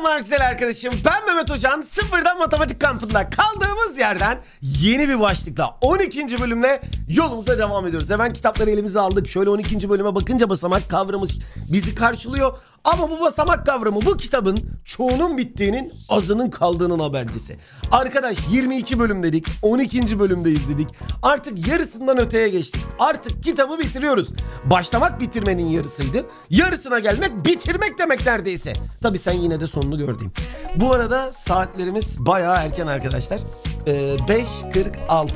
Selamlar güzel arkadaşım. Ben Mehmet Hoca'nın sıfırdan matematik kampında kaldığımız yerden yeni bir başlıkla 12. bölümle yolumuza devam ediyoruz. Hemen kitapları elimize aldık. Şöyle 12. bölüme bakınca basamak kavramı bizi karşılıyor. Ama bu basamak kavramı bu kitabın çoğunun bittiğinin azının kaldığının habercisi. Arkadaş 22 bölüm dedik 12. bölümde izledik artık yarısından öteye geçtik artık kitabı bitiriyoruz. Başlamak bitirmenin yarısıydı yarısına gelmek bitirmek demek neredeyse. Tabi sen yine de sonunu gördüğüm. Bu arada saatlerimiz bayağı erken arkadaşlar ee, 5.46.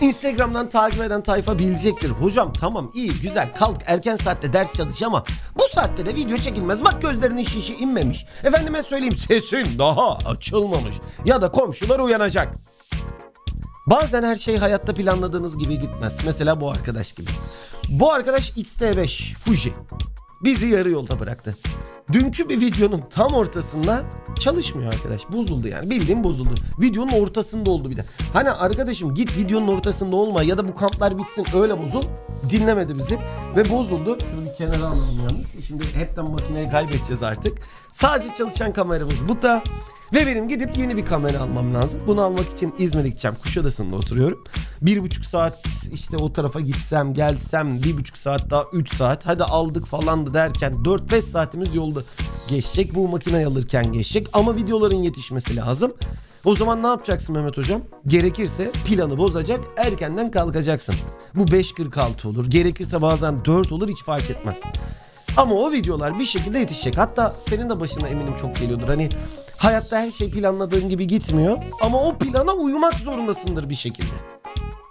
Instagram'dan takip eden tayfa bilecektir. Hocam tamam iyi güzel kalk erken saatte ders çalış ama bu saatte de video çekilmez. Bak gözlerinin şişi inmemiş. Efendime söyleyeyim sesin daha açılmamış. Ya da komşular uyanacak. Bazen her şey hayatta planladığınız gibi gitmez. Mesela bu arkadaş gibi. Bu arkadaş XT5 Fuji bizi yarı yolda bıraktı. Dünkü bir videonun tam ortasında çalışmıyor arkadaş. Bozuldu yani. Bildiğim bozuldu. Videonun ortasında oldu bir de. Hani arkadaşım git videonun ortasında olma ya da bu kamplar bitsin öyle bozul. Dinlemedi bizi ve bozuldu. Şunu bir kenara alalım yalnız. Şimdi hepten makineyi kaybedeceğiz artık. Sadece çalışan kameramız bu da. Ve benim gidip yeni bir kamera almam lazım. Bunu almak için İzmir'e gideceğim. Kuşadası'nda oturuyorum. Bir buçuk saat işte o tarafa gitsem gelsem bir buçuk saat daha üç saat. Hadi aldık falan da derken dört beş saatimiz yolda geçecek. Bu makineyi alırken geçecek. Ama videoların yetişmesi lazım. O zaman ne yapacaksın Mehmet Hocam? Gerekirse planı bozacak, erkenden kalkacaksın. Bu 5.46 olur. Gerekirse bazen 4 olur hiç fark etmez. Ama o videolar bir şekilde yetişecek. Hatta senin de başına eminim çok geliyordur. Hani hayatta her şey planladığın gibi gitmiyor. Ama o plana uyumak zorundasındır bir şekilde.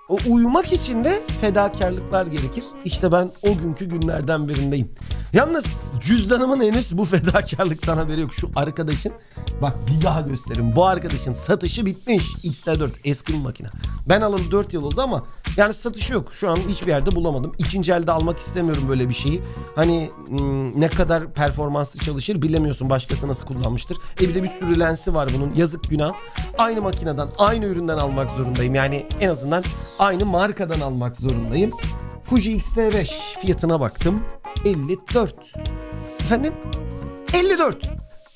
O uyumak için de fedakarlıklar gerekir. İşte ben o günkü günlerden birindeyim. Yalnız cüzdanımın henüz bu fedakarlıktan haberi yok. Şu arkadaşın bak bir daha gösterin. Bu arkadaşın satışı bitmiş. XT4 eski bir makine. Ben alalı 4 yıl oldu ama yani satışı yok. Şu an hiçbir yerde bulamadım. İkinci elde almak istemiyorum böyle bir şeyi. Hani hmm, ne kadar performanslı çalışır bilemiyorsun başkası nasıl kullanmıştır. E bir de bir sürü lensi var bunun. Yazık günah. Aynı makineden, aynı üründen almak zorundayım. Yani en azından aynı markadan almak zorundayım. Fuji X-T5 fiyatına baktım. 54. Efendim? 54.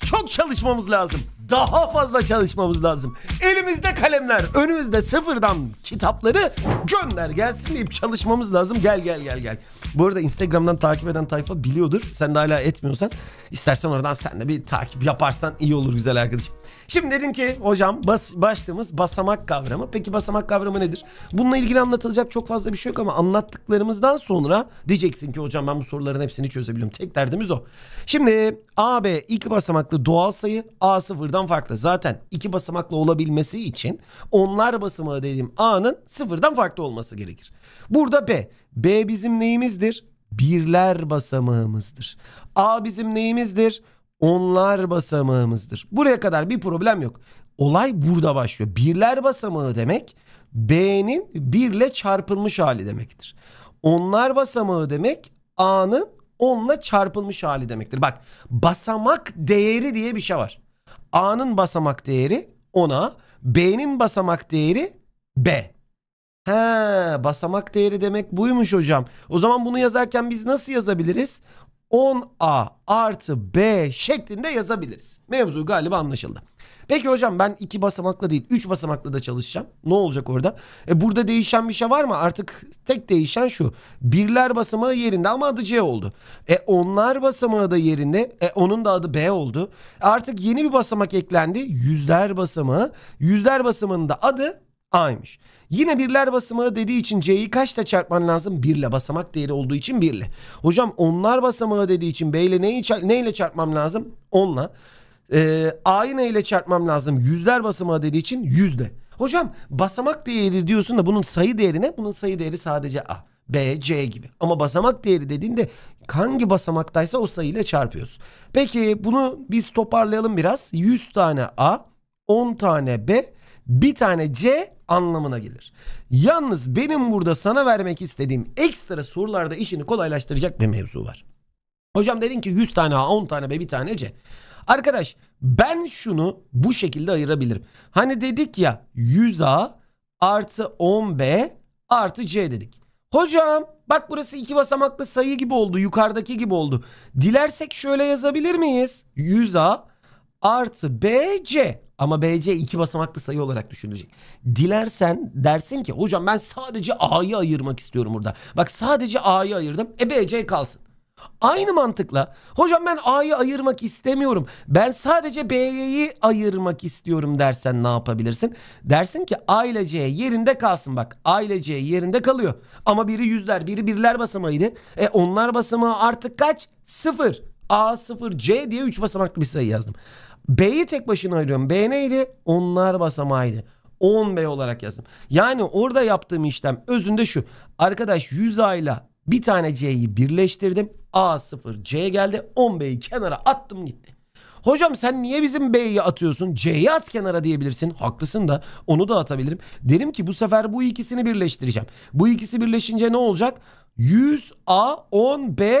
Çok çalışmamız lazım. Daha fazla çalışmamız lazım. Elimizde kalemler, önümüzde sıfırdan kitapları gönder gelsin deyip çalışmamız lazım. Gel gel gel gel. Bu arada Instagram'dan takip eden tayfa biliyordur. Sen de hala etmiyorsan istersen oradan sen de bir takip yaparsan iyi olur güzel arkadaşım. Şimdi dedin ki hocam bas, başlığımız basamak kavramı. Peki basamak kavramı nedir? Bununla ilgili anlatılacak çok fazla bir şey yok ama anlattıklarımızdan sonra diyeceksin ki hocam ben bu soruların hepsini çözebiliyorum. Tek derdimiz o. Şimdi a b iki basamaklı doğal sayı A sıfırdan farklı. Zaten iki basamaklı olabilmesi için onlar basamağı dediğim A'nın sıfırdan farklı olması gerekir. Burada B. B bizim neyimizdir? Birler basamağımızdır. A bizim neyimizdir? Onlar basamağımızdır. Buraya kadar bir problem yok. Olay burada başlıyor. Birler basamağı demek B'nin birle çarpılmış hali demektir. Onlar basamağı demek A'nın onla çarpılmış hali demektir. Bak basamak değeri diye bir şey var. A'nın basamak değeri ona, B'nin basamak değeri B. He basamak değeri demek buymuş hocam. O zaman bunu yazarken biz nasıl yazabiliriz? 10A artı B şeklinde yazabiliriz. Mevzu galiba anlaşıldı. Peki hocam ben iki basamaklı değil üç basamaklı da çalışacağım. Ne olacak orada? E burada değişen bir şey var mı? Artık tek değişen şu. Birler basamağı yerinde ama adı C oldu. E onlar basamağı da yerinde. E onun da adı B oldu. E, artık yeni bir basamak eklendi. Yüzler basamağı. Yüzler basamağının da adı A'ymış. Yine birler basamağı dediği için C'yi kaçta çarpman lazım? Birle basamak değeri olduğu için birle. Hocam onlar basamağı dediği için B ile neyi, neyle çarpmam lazım? Onla. Ee, A'yı neyle çarpmam lazım? Yüzler basamağı dediği için yüzde. Hocam basamak değeri diyorsun da bunun sayı değeri ne? Bunun sayı değeri sadece A. B, C gibi. Ama basamak değeri dediğinde hangi basamaktaysa o sayıyla çarpıyoruz. Peki bunu biz toparlayalım biraz. 100 tane A, 10 tane B, bir tane C anlamına gelir. Yalnız benim burada sana vermek istediğim ekstra sorularda işini kolaylaştıracak bir mevzu var. Hocam dedin ki 100 tane A 10 tane B bir tane C. Arkadaş ben şunu bu şekilde ayırabilirim. Hani dedik ya 100 A artı 10 B artı C dedik. Hocam bak burası iki basamaklı sayı gibi oldu yukarıdaki gibi oldu. Dilersek şöyle yazabilir miyiz? 100 A artı B C. Ama BC iki basamaklı sayı olarak düşünecek. Dilersen dersin ki hocam ben sadece A'yı ayırmak istiyorum burada. Bak sadece A'yı ayırdım. E BC kalsın. Aynı mantıkla hocam ben A'yı ayırmak istemiyorum. Ben sadece B'yi ayırmak istiyorum dersen ne yapabilirsin? Dersin ki A ile C yerinde kalsın bak. A ile C yerinde kalıyor. Ama biri yüzler biri birler basamağıydı. E onlar basamağı artık kaç? Sıfır. A0C diye 3 basamaklı bir sayı yazdım. B'yi tek başına ayırıyorum. B neydi? Onlar basamağıydı. 10B olarak yazdım. Yani orada yaptığım işlem özünde şu. Arkadaş 100A ile bir tane C'yi birleştirdim. A0 C geldi. 10B'yi kenara attım gitti. Hocam sen niye bizim B'yi atıyorsun? C'yi at kenara diyebilirsin. Haklısın da onu da atabilirim. Derim ki bu sefer bu ikisini birleştireceğim. Bu ikisi birleşince ne olacak? 100A 10B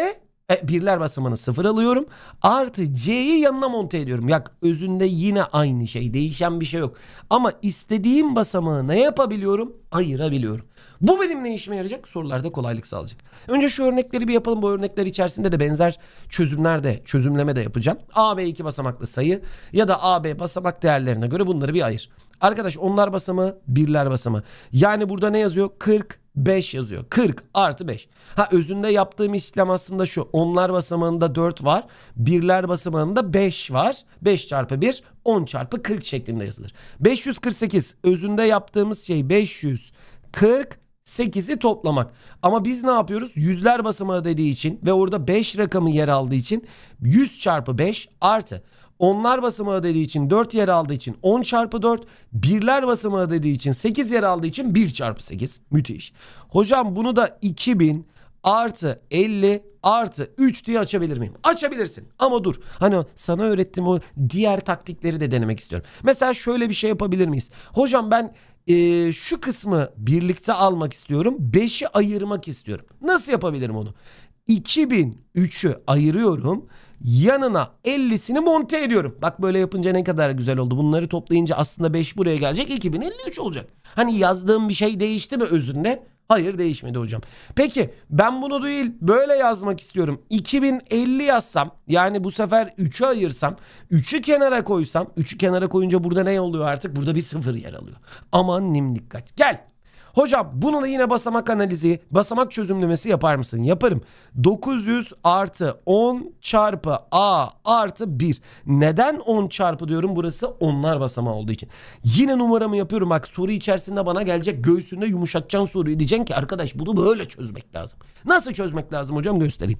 e, birler basamağını sıfır alıyorum. Artı C'yi yanına monte ediyorum. Yak özünde yine aynı şey. Değişen bir şey yok. Ama istediğim basamağı ne yapabiliyorum? Ayırabiliyorum. Bu benim ne işime yarayacak? Sorularda kolaylık sağlayacak. Önce şu örnekleri bir yapalım. Bu örnekler içerisinde de benzer çözümler de çözümleme de yapacağım. A, B iki basamaklı sayı ya da A, B basamak değerlerine göre bunları bir ayır. Arkadaş onlar basamağı birler basamağı. Yani burada ne yazıyor? 40 5 yazıyor. 40 artı 5. Ha özünde yaptığım işlem aslında şu. Onlar basamağında 4 var. Birler basamağında 5 var. 5 çarpı 1 10 çarpı 40 şeklinde yazılır. 548 özünde yaptığımız şey 540 8'i toplamak. Ama biz ne yapıyoruz? Yüzler basamağı dediği için ve orada 5 rakamı yer aldığı için 100 çarpı 5 artı. Onlar basamağı dediği için 4 yer aldığı için 10 çarpı 4. Birler basamağı dediği için 8 yer aldığı için 1 çarpı 8. Müthiş. Hocam bunu da 2000 artı 50 artı 3 diye açabilir miyim? Açabilirsin ama dur. Hani sana öğrettiğim o diğer taktikleri de denemek istiyorum. Mesela şöyle bir şey yapabilir miyiz? Hocam ben e, şu kısmı birlikte almak istiyorum. 5'i ayırmak istiyorum. Nasıl yapabilirim onu? 2003'ü ayırıyorum. Yanına 50'sini monte ediyorum. Bak böyle yapınca ne kadar güzel oldu. Bunları toplayınca aslında 5 buraya gelecek 2053 olacak. Hani yazdığım bir şey değişti mi özünde? Hayır değişmedi hocam. Peki ben bunu değil böyle yazmak istiyorum. 2050 yazsam yani bu sefer 3'ü ayırsam 3'ü kenara koysam 3'ü kenara koyunca burada ne oluyor artık? Burada bir sıfır yer alıyor. Aman nim dikkat. Gel Hocam bununla yine basamak analizi, basamak çözümlemesi yapar mısın? Yaparım. 900 artı 10 çarpı A artı 1. Neden 10 çarpı diyorum? Burası onlar basamağı olduğu için. Yine numaramı yapıyorum. Bak soru içerisinde bana gelecek. Göğsünde yumuşatacaksın soruyu. Diyeceksin ki arkadaş bunu böyle çözmek lazım. Nasıl çözmek lazım hocam göstereyim.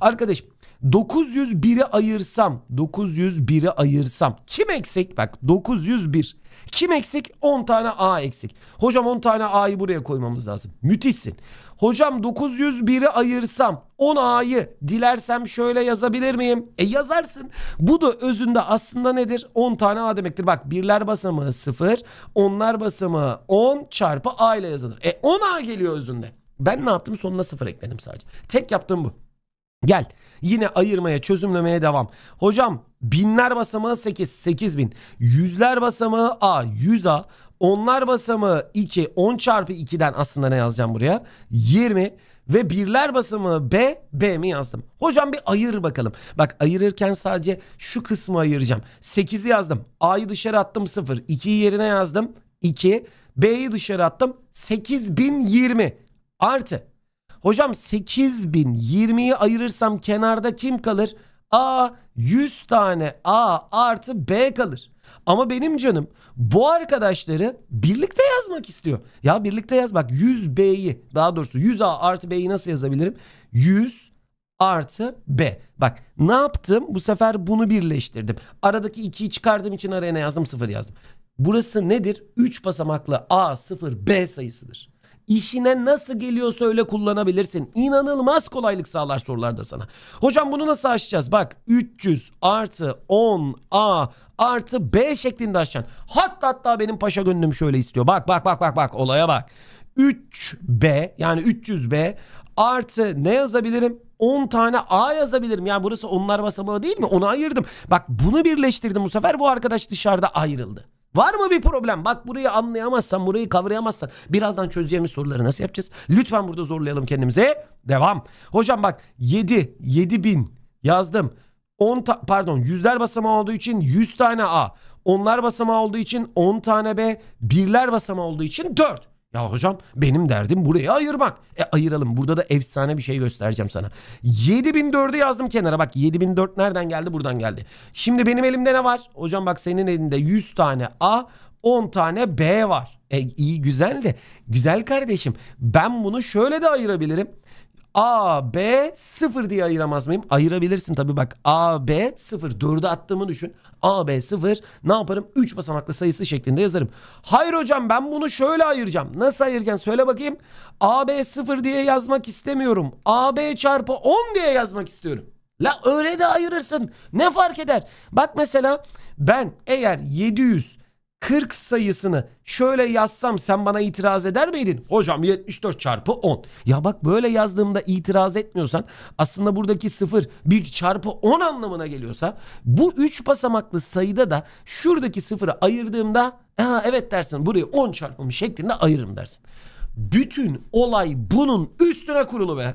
Arkadaşım 901'i ayırsam 901'i ayırsam kim eksik? Bak 901. Kim eksik? 10 tane A eksik. Hocam 10 tane A'yı buraya koymamız lazım. Müthişsin. Hocam 901'i ayırsam 10 A'yı dilersem şöyle yazabilir miyim? E yazarsın. Bu da özünde aslında nedir? 10 tane A demektir. Bak birler basamağı 0, onlar basamağı 10 çarpı A ile yazılır. E 10 A geliyor özünde. Ben ne yaptım? Sonuna 0 ekledim sadece. Tek yaptığım bu. Gel yine ayırmaya çözümlemeye devam. Hocam binler basamağı 8, 8 bin. Yüzler basamağı A, 100 A. Onlar basamağı 2, 10 çarpı 2'den aslında ne yazacağım buraya? 20 ve birler basamağı B, B mi yazdım? Hocam bir ayır bakalım. Bak ayırırken sadece şu kısmı ayıracağım. 8'i yazdım. A'yı dışarı attım 0. 2'yi yerine yazdım. 2. B'yi dışarı attım. 8020 artı Hocam 8 bin 20'yi ayırırsam kenarda kim kalır? A 100 tane A artı B kalır. Ama benim canım bu arkadaşları birlikte yazmak istiyor. Ya birlikte yaz bak 100B'yi daha doğrusu 100A artı B'yi nasıl yazabilirim? 100 artı B. Bak ne yaptım? Bu sefer bunu birleştirdim. Aradaki 2'yi çıkardığım için araya ne yazdım? 0 yazdım. Burası nedir? 3 basamaklı A, 0, B sayısıdır işine nasıl geliyorsa öyle kullanabilirsin. İnanılmaz kolaylık sağlar sorularda sana. Hocam bunu nasıl açacağız? Bak 300 artı 10 A artı B şeklinde aşacaksın. Hatta hatta benim paşa gönlüm şöyle istiyor. Bak bak bak bak bak olaya bak. 3B yani 300B artı ne yazabilirim? 10 tane A yazabilirim. Yani burası onlar basamağı değil mi? Onu ayırdım. Bak bunu birleştirdim bu sefer bu arkadaş dışarıda ayrıldı. Var mı bir problem? Bak burayı anlayamazsan, burayı kavrayamazsan birazdan çözeceğimiz soruları nasıl yapacağız? Lütfen burada zorlayalım kendimize. Devam. Hocam bak 7, 7 bin yazdım. 10 pardon yüzler basamağı olduğu için 100 tane A. Onlar basamağı olduğu için 10 tane B. Birler basamağı olduğu için 4. Ya hocam benim derdim burayı ayırmak. E ayıralım. Burada da efsane bir şey göstereceğim sana. 7004'ü yazdım kenara. Bak 7004 nereden geldi? Buradan geldi. Şimdi benim elimde ne var? Hocam bak senin elinde 100 tane A, 10 tane B var. E iyi güzel de. Güzel kardeşim. Ben bunu şöyle de ayırabilirim. A, B, 0 diye ayıramaz mıyım? Ayırabilirsin tabii bak. A, B, 0. 4'ü attığımı düşün. A, B, 0. Ne yaparım? 3 basamaklı sayısı şeklinde yazarım. Hayır hocam ben bunu şöyle ayıracağım. Nasıl ayıracaksın? Söyle bakayım. A, B, 0 diye yazmak istemiyorum. A, B çarpı 10 diye yazmak istiyorum. La öyle de ayırırsın. Ne fark eder? Bak mesela ben eğer 700 40 sayısını şöyle yazsam sen bana itiraz eder miydin? Hocam 74 çarpı 10. Ya bak böyle yazdığımda itiraz etmiyorsan aslında buradaki 0 1 çarpı 10 anlamına geliyorsa bu 3 basamaklı sayıda da şuradaki 0'ı ayırdığımda ha evet dersin burayı 10 çarpılmış şeklinde ayırırım dersin. Bütün olay bunun üstüne kurulu be.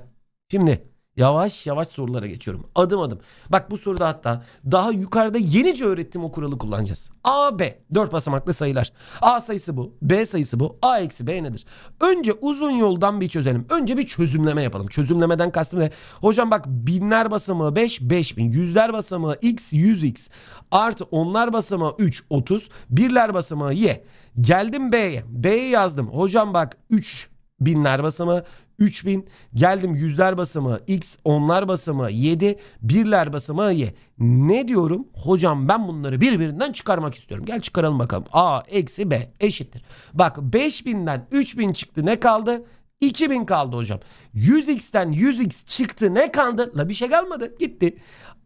Şimdi Yavaş yavaş sorulara geçiyorum. Adım adım. Bak bu soruda hatta daha yukarıda yenice öğrettiğim o kuralı kullanacağız. A, B. Dört basamaklı sayılar. A sayısı bu. B sayısı bu. A eksi B nedir? Önce uzun yoldan bir çözelim. Önce bir çözümleme yapalım. Çözümlemeden kastım ne? Hocam bak binler basamağı 5, 5000. Yüzler basamağı x, 100x. Artı onlar basamağı 3, 30. Birler basamağı y. Geldim B'ye. B'ye yazdım. Hocam bak 3 binler basamağı, 3000 geldim yüzler basımı x onlar basımı 7 birler basımı y. Ne diyorum? Hocam ben bunları birbirinden çıkarmak istiyorum. Gel çıkaralım bakalım. A eksi B eşittir. Bak 5000'den 3000 çıktı ne kaldı? 2000 kaldı hocam. 100x'ten 100x çıktı ne kaldı? La bir şey kalmadı gitti.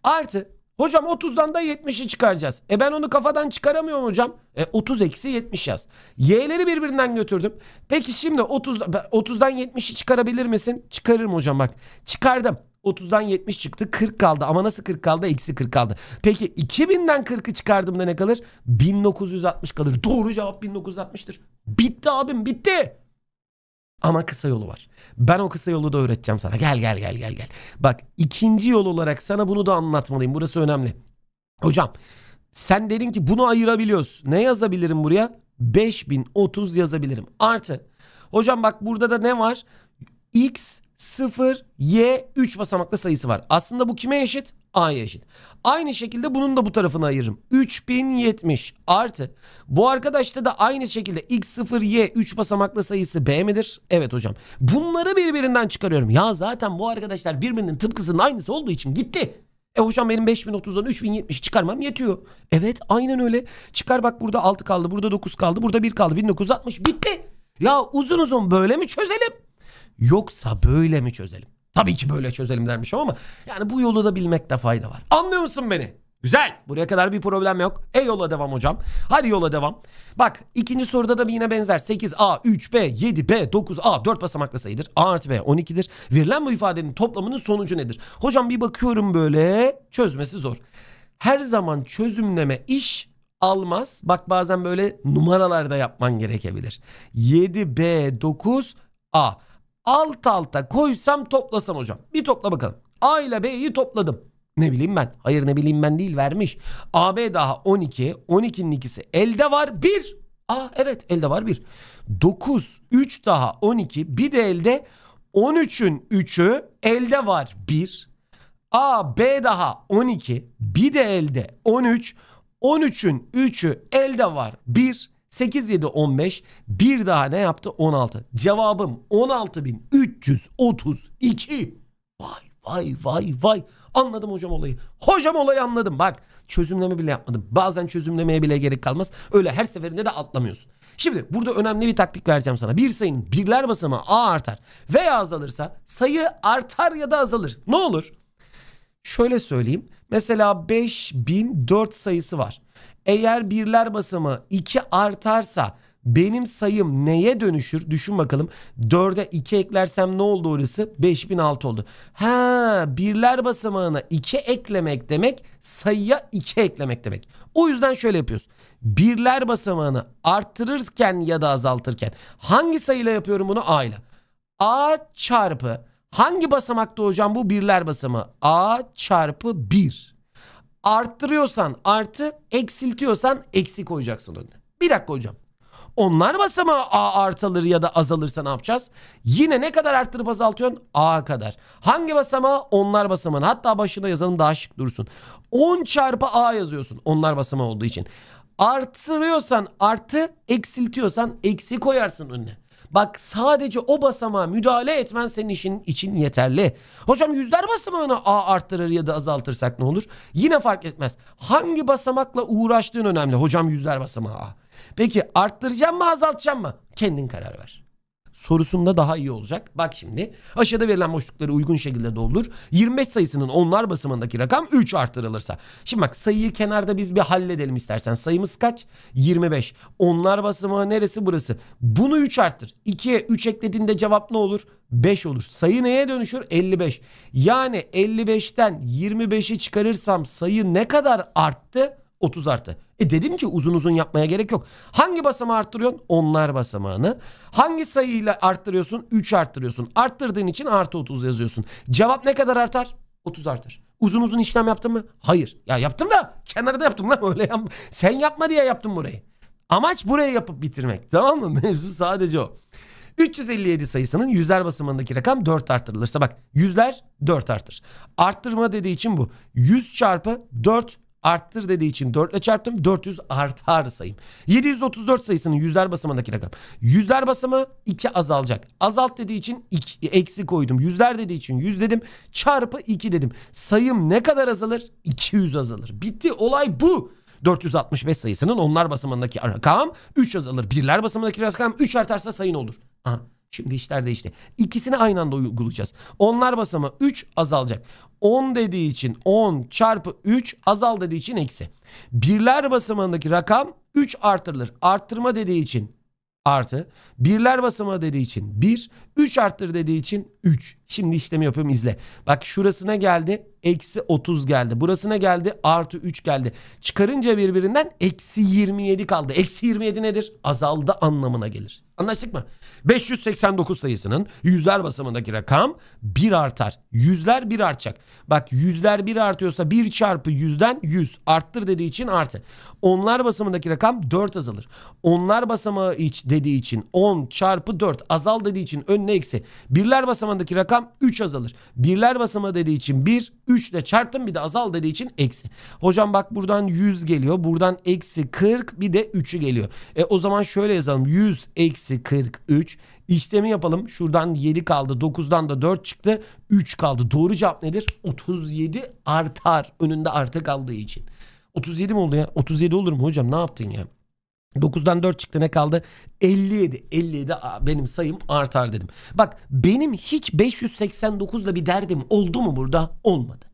Artı Hocam 30'dan da 70'i çıkaracağız. E ben onu kafadan çıkaramıyorum hocam. E 30 eksi 70 yaz. Y'leri birbirinden götürdüm. Peki şimdi 30, 30'dan 70'i çıkarabilir misin? Çıkarırım hocam bak. Çıkardım. 30'dan 70 çıktı 40 kaldı ama nasıl 40 kaldı eksi 40 kaldı. Peki 2000'den 40'ı çıkardığımda ne kalır? 1960 kalır. Doğru cevap 1960'tır. Bitti abim bitti. Ama kısa yolu var. Ben o kısa yolu da öğreteceğim sana. Gel gel gel gel gel. Bak ikinci yol olarak sana bunu da anlatmalıyım. Burası önemli. Hocam sen dedin ki bunu ayırabiliyoruz. Ne yazabilirim buraya? 5030 yazabilirim. Artı. Hocam bak burada da ne var? X 0, Y 3 basamaklı sayısı var. Aslında bu kime eşit? A'ya eşit. Aynı şekilde bunun da bu tarafını ayırırım. 3070 artı. Bu arkadaşta da aynı şekilde X0, Y 3 basamaklı sayısı B midir? Evet hocam. Bunları birbirinden çıkarıyorum. Ya zaten bu arkadaşlar birbirinin tıpkısının aynısı olduğu için gitti. E hocam benim 5030'dan 3070 çıkarmam yetiyor. Evet aynen öyle. Çıkar bak burada 6 kaldı, burada 9 kaldı, burada 1 kaldı, 1960 bitti. Ya uzun uzun böyle mi çözelim? Yoksa böyle mi çözelim? Tabii ki böyle çözelim dermişim ama yani bu yolu da bilmekte fayda var. Anlıyor musun beni? Güzel. Buraya kadar bir problem yok. E yola devam hocam. Hadi yola devam. Bak ikinci soruda da yine benzer. 8A, 3B, 7B, 9A 4 basamaklı sayıdır. A artı B 12'dir. Verilen bu ifadenin toplamının sonucu nedir? Hocam bir bakıyorum böyle çözmesi zor. Her zaman çözümleme iş almaz. Bak bazen böyle numaralarda yapman gerekebilir. 7B, 9A alt alta koysam toplasam hocam. Bir topla bakalım. A ile B'yi topladım. Ne bileyim ben. Hayır ne bileyim ben değil vermiş. AB daha 12. 12'nin ikisi elde var 1. Aa evet elde var 1. 9. 3 daha 12. Bir de elde 13'ün 3'ü elde var 1. A B daha 12. Bir de elde 13. 13'ün 3'ü elde var 1. 8, 7, 15. Bir daha ne yaptı? 16. Cevabım 16.332. Vay vay vay vay. Anladım hocam olayı. Hocam olayı anladım. Bak çözümleme bile yapmadım. Bazen çözümlemeye bile gerek kalmaz. Öyle her seferinde de atlamıyorsun. Şimdi burada önemli bir taktik vereceğim sana. Bir sayının birler basamağı A artar veya azalırsa sayı artar ya da azalır. Ne olur? Şöyle söyleyeyim. Mesela 5004 sayısı var. Eğer birler basamağı 2 artarsa benim sayım neye dönüşür? Düşün bakalım. 4'e 2 eklersem ne oldu orası? 5006 oldu. Ha, birler basamağına 2 eklemek demek sayıya 2 eklemek demek. O yüzden şöyle yapıyoruz. Birler basamağını arttırırken ya da azaltırken hangi sayıyla yapıyorum bunu? A ile. A çarpı hangi basamakta hocam bu birler basamağı? A çarpı 1. Arttırıyorsan artı, eksiltiyorsan eksi koyacaksın önüne. Bir dakika hocam. Onlar basamağı A artılır ya da azalırsa ne yapacağız? Yine ne kadar arttırıp azaltıyorsun? A kadar. Hangi basamağı? Onlar basamağını. Hatta başına yazalım daha şık dursun. 10 çarpı A yazıyorsun. Onlar basamağı olduğu için. Arttırıyorsan artı, eksiltiyorsan eksi koyarsın önüne. Bak sadece o basamağa müdahale etmen senin işin için yeterli. Hocam yüzler basamağını A arttırır ya da azaltırsak ne olur? Yine fark etmez. Hangi basamakla uğraştığın önemli. Hocam yüzler basamağı A. Peki arttıracağım mı azaltacağım mı? Kendin karar ver sorusunda daha iyi olacak. Bak şimdi aşağıda verilen boşlukları uygun şekilde doldur. 25 sayısının onlar basamındaki rakam 3 artırılırsa. Şimdi bak sayıyı kenarda biz bir halledelim istersen. Sayımız kaç? 25. Onlar basımı neresi burası? Bunu 3 arttır. 2'ye 3 eklediğinde cevap ne olur? 5 olur. Sayı neye dönüşür? 55. Yani 55'ten 25'i çıkarırsam sayı ne kadar arttı? 30 arttı. E dedim ki uzun uzun yapmaya gerek yok. Hangi basamağı arttırıyorsun? Onlar basamağını. Hangi sayıyla arttırıyorsun? 3 arttırıyorsun. Arttırdığın için artı 30 yazıyorsun. Cevap ne kadar artar? 30 artar. Uzun uzun işlem yaptın mı? Hayır. Ya yaptım da kenarda yaptım lan öyle yap. Sen yapma diye yaptım burayı. Amaç burayı yapıp bitirmek. Tamam mı? Mevzu sadece o. 357 sayısının yüzler basamağındaki rakam 4 arttırılırsa bak yüzler 4 artır. Arttırma dediği için bu. 100 çarpı 4 arttır dediği için 4 ile çarptım. 400 artar sayım. 734 sayısının yüzler basamındaki rakam. Yüzler basamı 2 azalacak. Azalt dediği için 2, eksi koydum. Yüzler dediği için 100 dedim. Çarpı 2 dedim. Sayım ne kadar azalır? 200 azalır. Bitti olay bu. 465 sayısının onlar basamındaki rakam 3 azalır. Birler basamındaki rakam 3 artarsa sayın olur. Aha. Şimdi işler değişti. İkisini aynı anda uygulayacağız. Onlar basamağı 3 azalacak. 10 dediği için 10 çarpı 3 azal dediği için eksi. Birler basamağındaki rakam 3 artırılır. Arttırma dediği için artı. Birler basamağı dediği için 1. 3 arttır dediği için 3. Şimdi işlemi yapıyorum izle. Bak şurasına geldi eksi 30 geldi. Burasına geldi artı 3 geldi. Çıkarınca birbirinden eksi 27 kaldı. Eksi 27 nedir? Azaldı anlamına gelir. Anlaştık mı? 589 sayısının yüzler basamındaki rakam 1 artar. Yüzler 1 artacak. Bak yüzler 1 artıyorsa 1 çarpı yüzden 100 arttır dediği için artı. Onlar basamındaki rakam 4 azalır. Onlar basamağı iç dediği için 10 çarpı 4 azal dediği için önüne eksi. Birler basamındaki rakam 3 azalır. Birler basamağı dediği için 1, 3 ile çarptım bir de azal dediği için eksi. Hocam bak buradan 100 geliyor. Buradan eksi 40 bir de 3'ü geliyor. E o zaman şöyle yazalım. 100 eksi 43 İşlemi yapalım. Şuradan 7 kaldı. 9'dan da 4 çıktı. 3 kaldı. Doğru cevap nedir? 37 artar. Önünde artı kaldığı için. 37 mi oldu ya? 37 olur mu hocam? Ne yaptın ya? 9'dan 4 çıktı ne kaldı? 57. 57 benim sayım artar dedim. Bak benim hiç 589'la bir derdim oldu mu burada? Olmadı.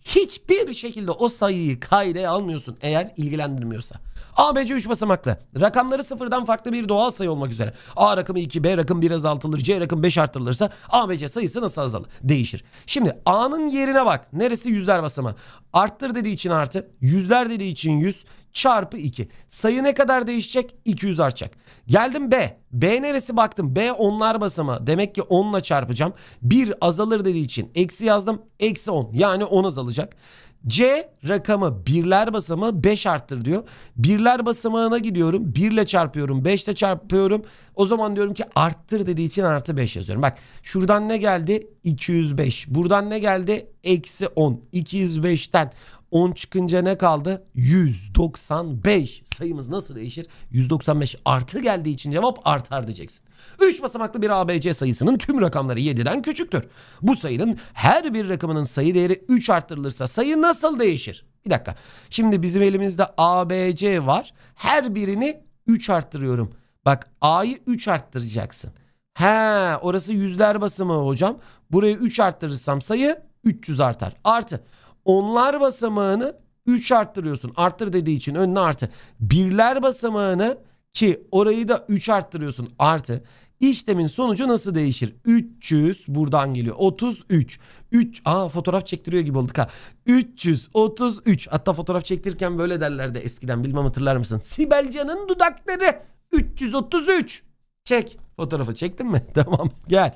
Hiçbir şekilde o sayıyı kaydeye almıyorsun eğer ilgilendirmiyorsa. ABC 3 basamaklı. Rakamları sıfırdan farklı bir doğal sayı olmak üzere. A rakamı 2, B rakım 1 azaltılır, C rakım 5 arttırılırsa ABC sayısı nasıl azalır? Değişir. Şimdi A'nın yerine bak. Neresi yüzler basamağı? Arttır dediği için artı, yüzler dediği için 100 çarpı 2. Sayı ne kadar değişecek? 200 artacak. Geldim B. B neresi baktım? B onlar basamağı. Demek ki 10 ile çarpacağım. 1 azalır dediği için eksi yazdım. Eksi 10. Yani 10 azalacak. C rakamı birler basamağı 5 arttır diyor. Birler basamağına gidiyorum. 1 ile çarpıyorum. 5 ile çarpıyorum. O zaman diyorum ki arttır dediği için artı 5 yazıyorum. Bak şuradan ne geldi? 205. Buradan ne geldi? Eksi 10. 205'ten 10 çıkınca ne kaldı? 195. Sayımız nasıl değişir? 195 artı geldiği için cevap artar diyeceksin. 3 basamaklı bir ABC sayısının tüm rakamları 7'den küçüktür. Bu sayının her bir rakamının sayı değeri 3 arttırılırsa sayı nasıl değişir? Bir dakika. Şimdi bizim elimizde ABC var. Her birini 3 arttırıyorum. Bak A'yı 3 arttıracaksın. He orası yüzler basımı hocam. Burayı 3 arttırırsam sayı 300 artar. Artı onlar basamağını 3 arttırıyorsun. Arttır dediği için önüne artı. Birler basamağını ki orayı da 3 arttırıyorsun artı. İşlemin sonucu nasıl değişir? 300 buradan geliyor. 33. 3 aa fotoğraf çektiriyor gibi olduk ha. 333. Hatta fotoğraf çektirirken böyle derlerdi eskiden. Bilmem hatırlar mısın? Sibelcan'ın dudakları 333. Çek. Fotoğrafı çektin mi? Tamam. Gel.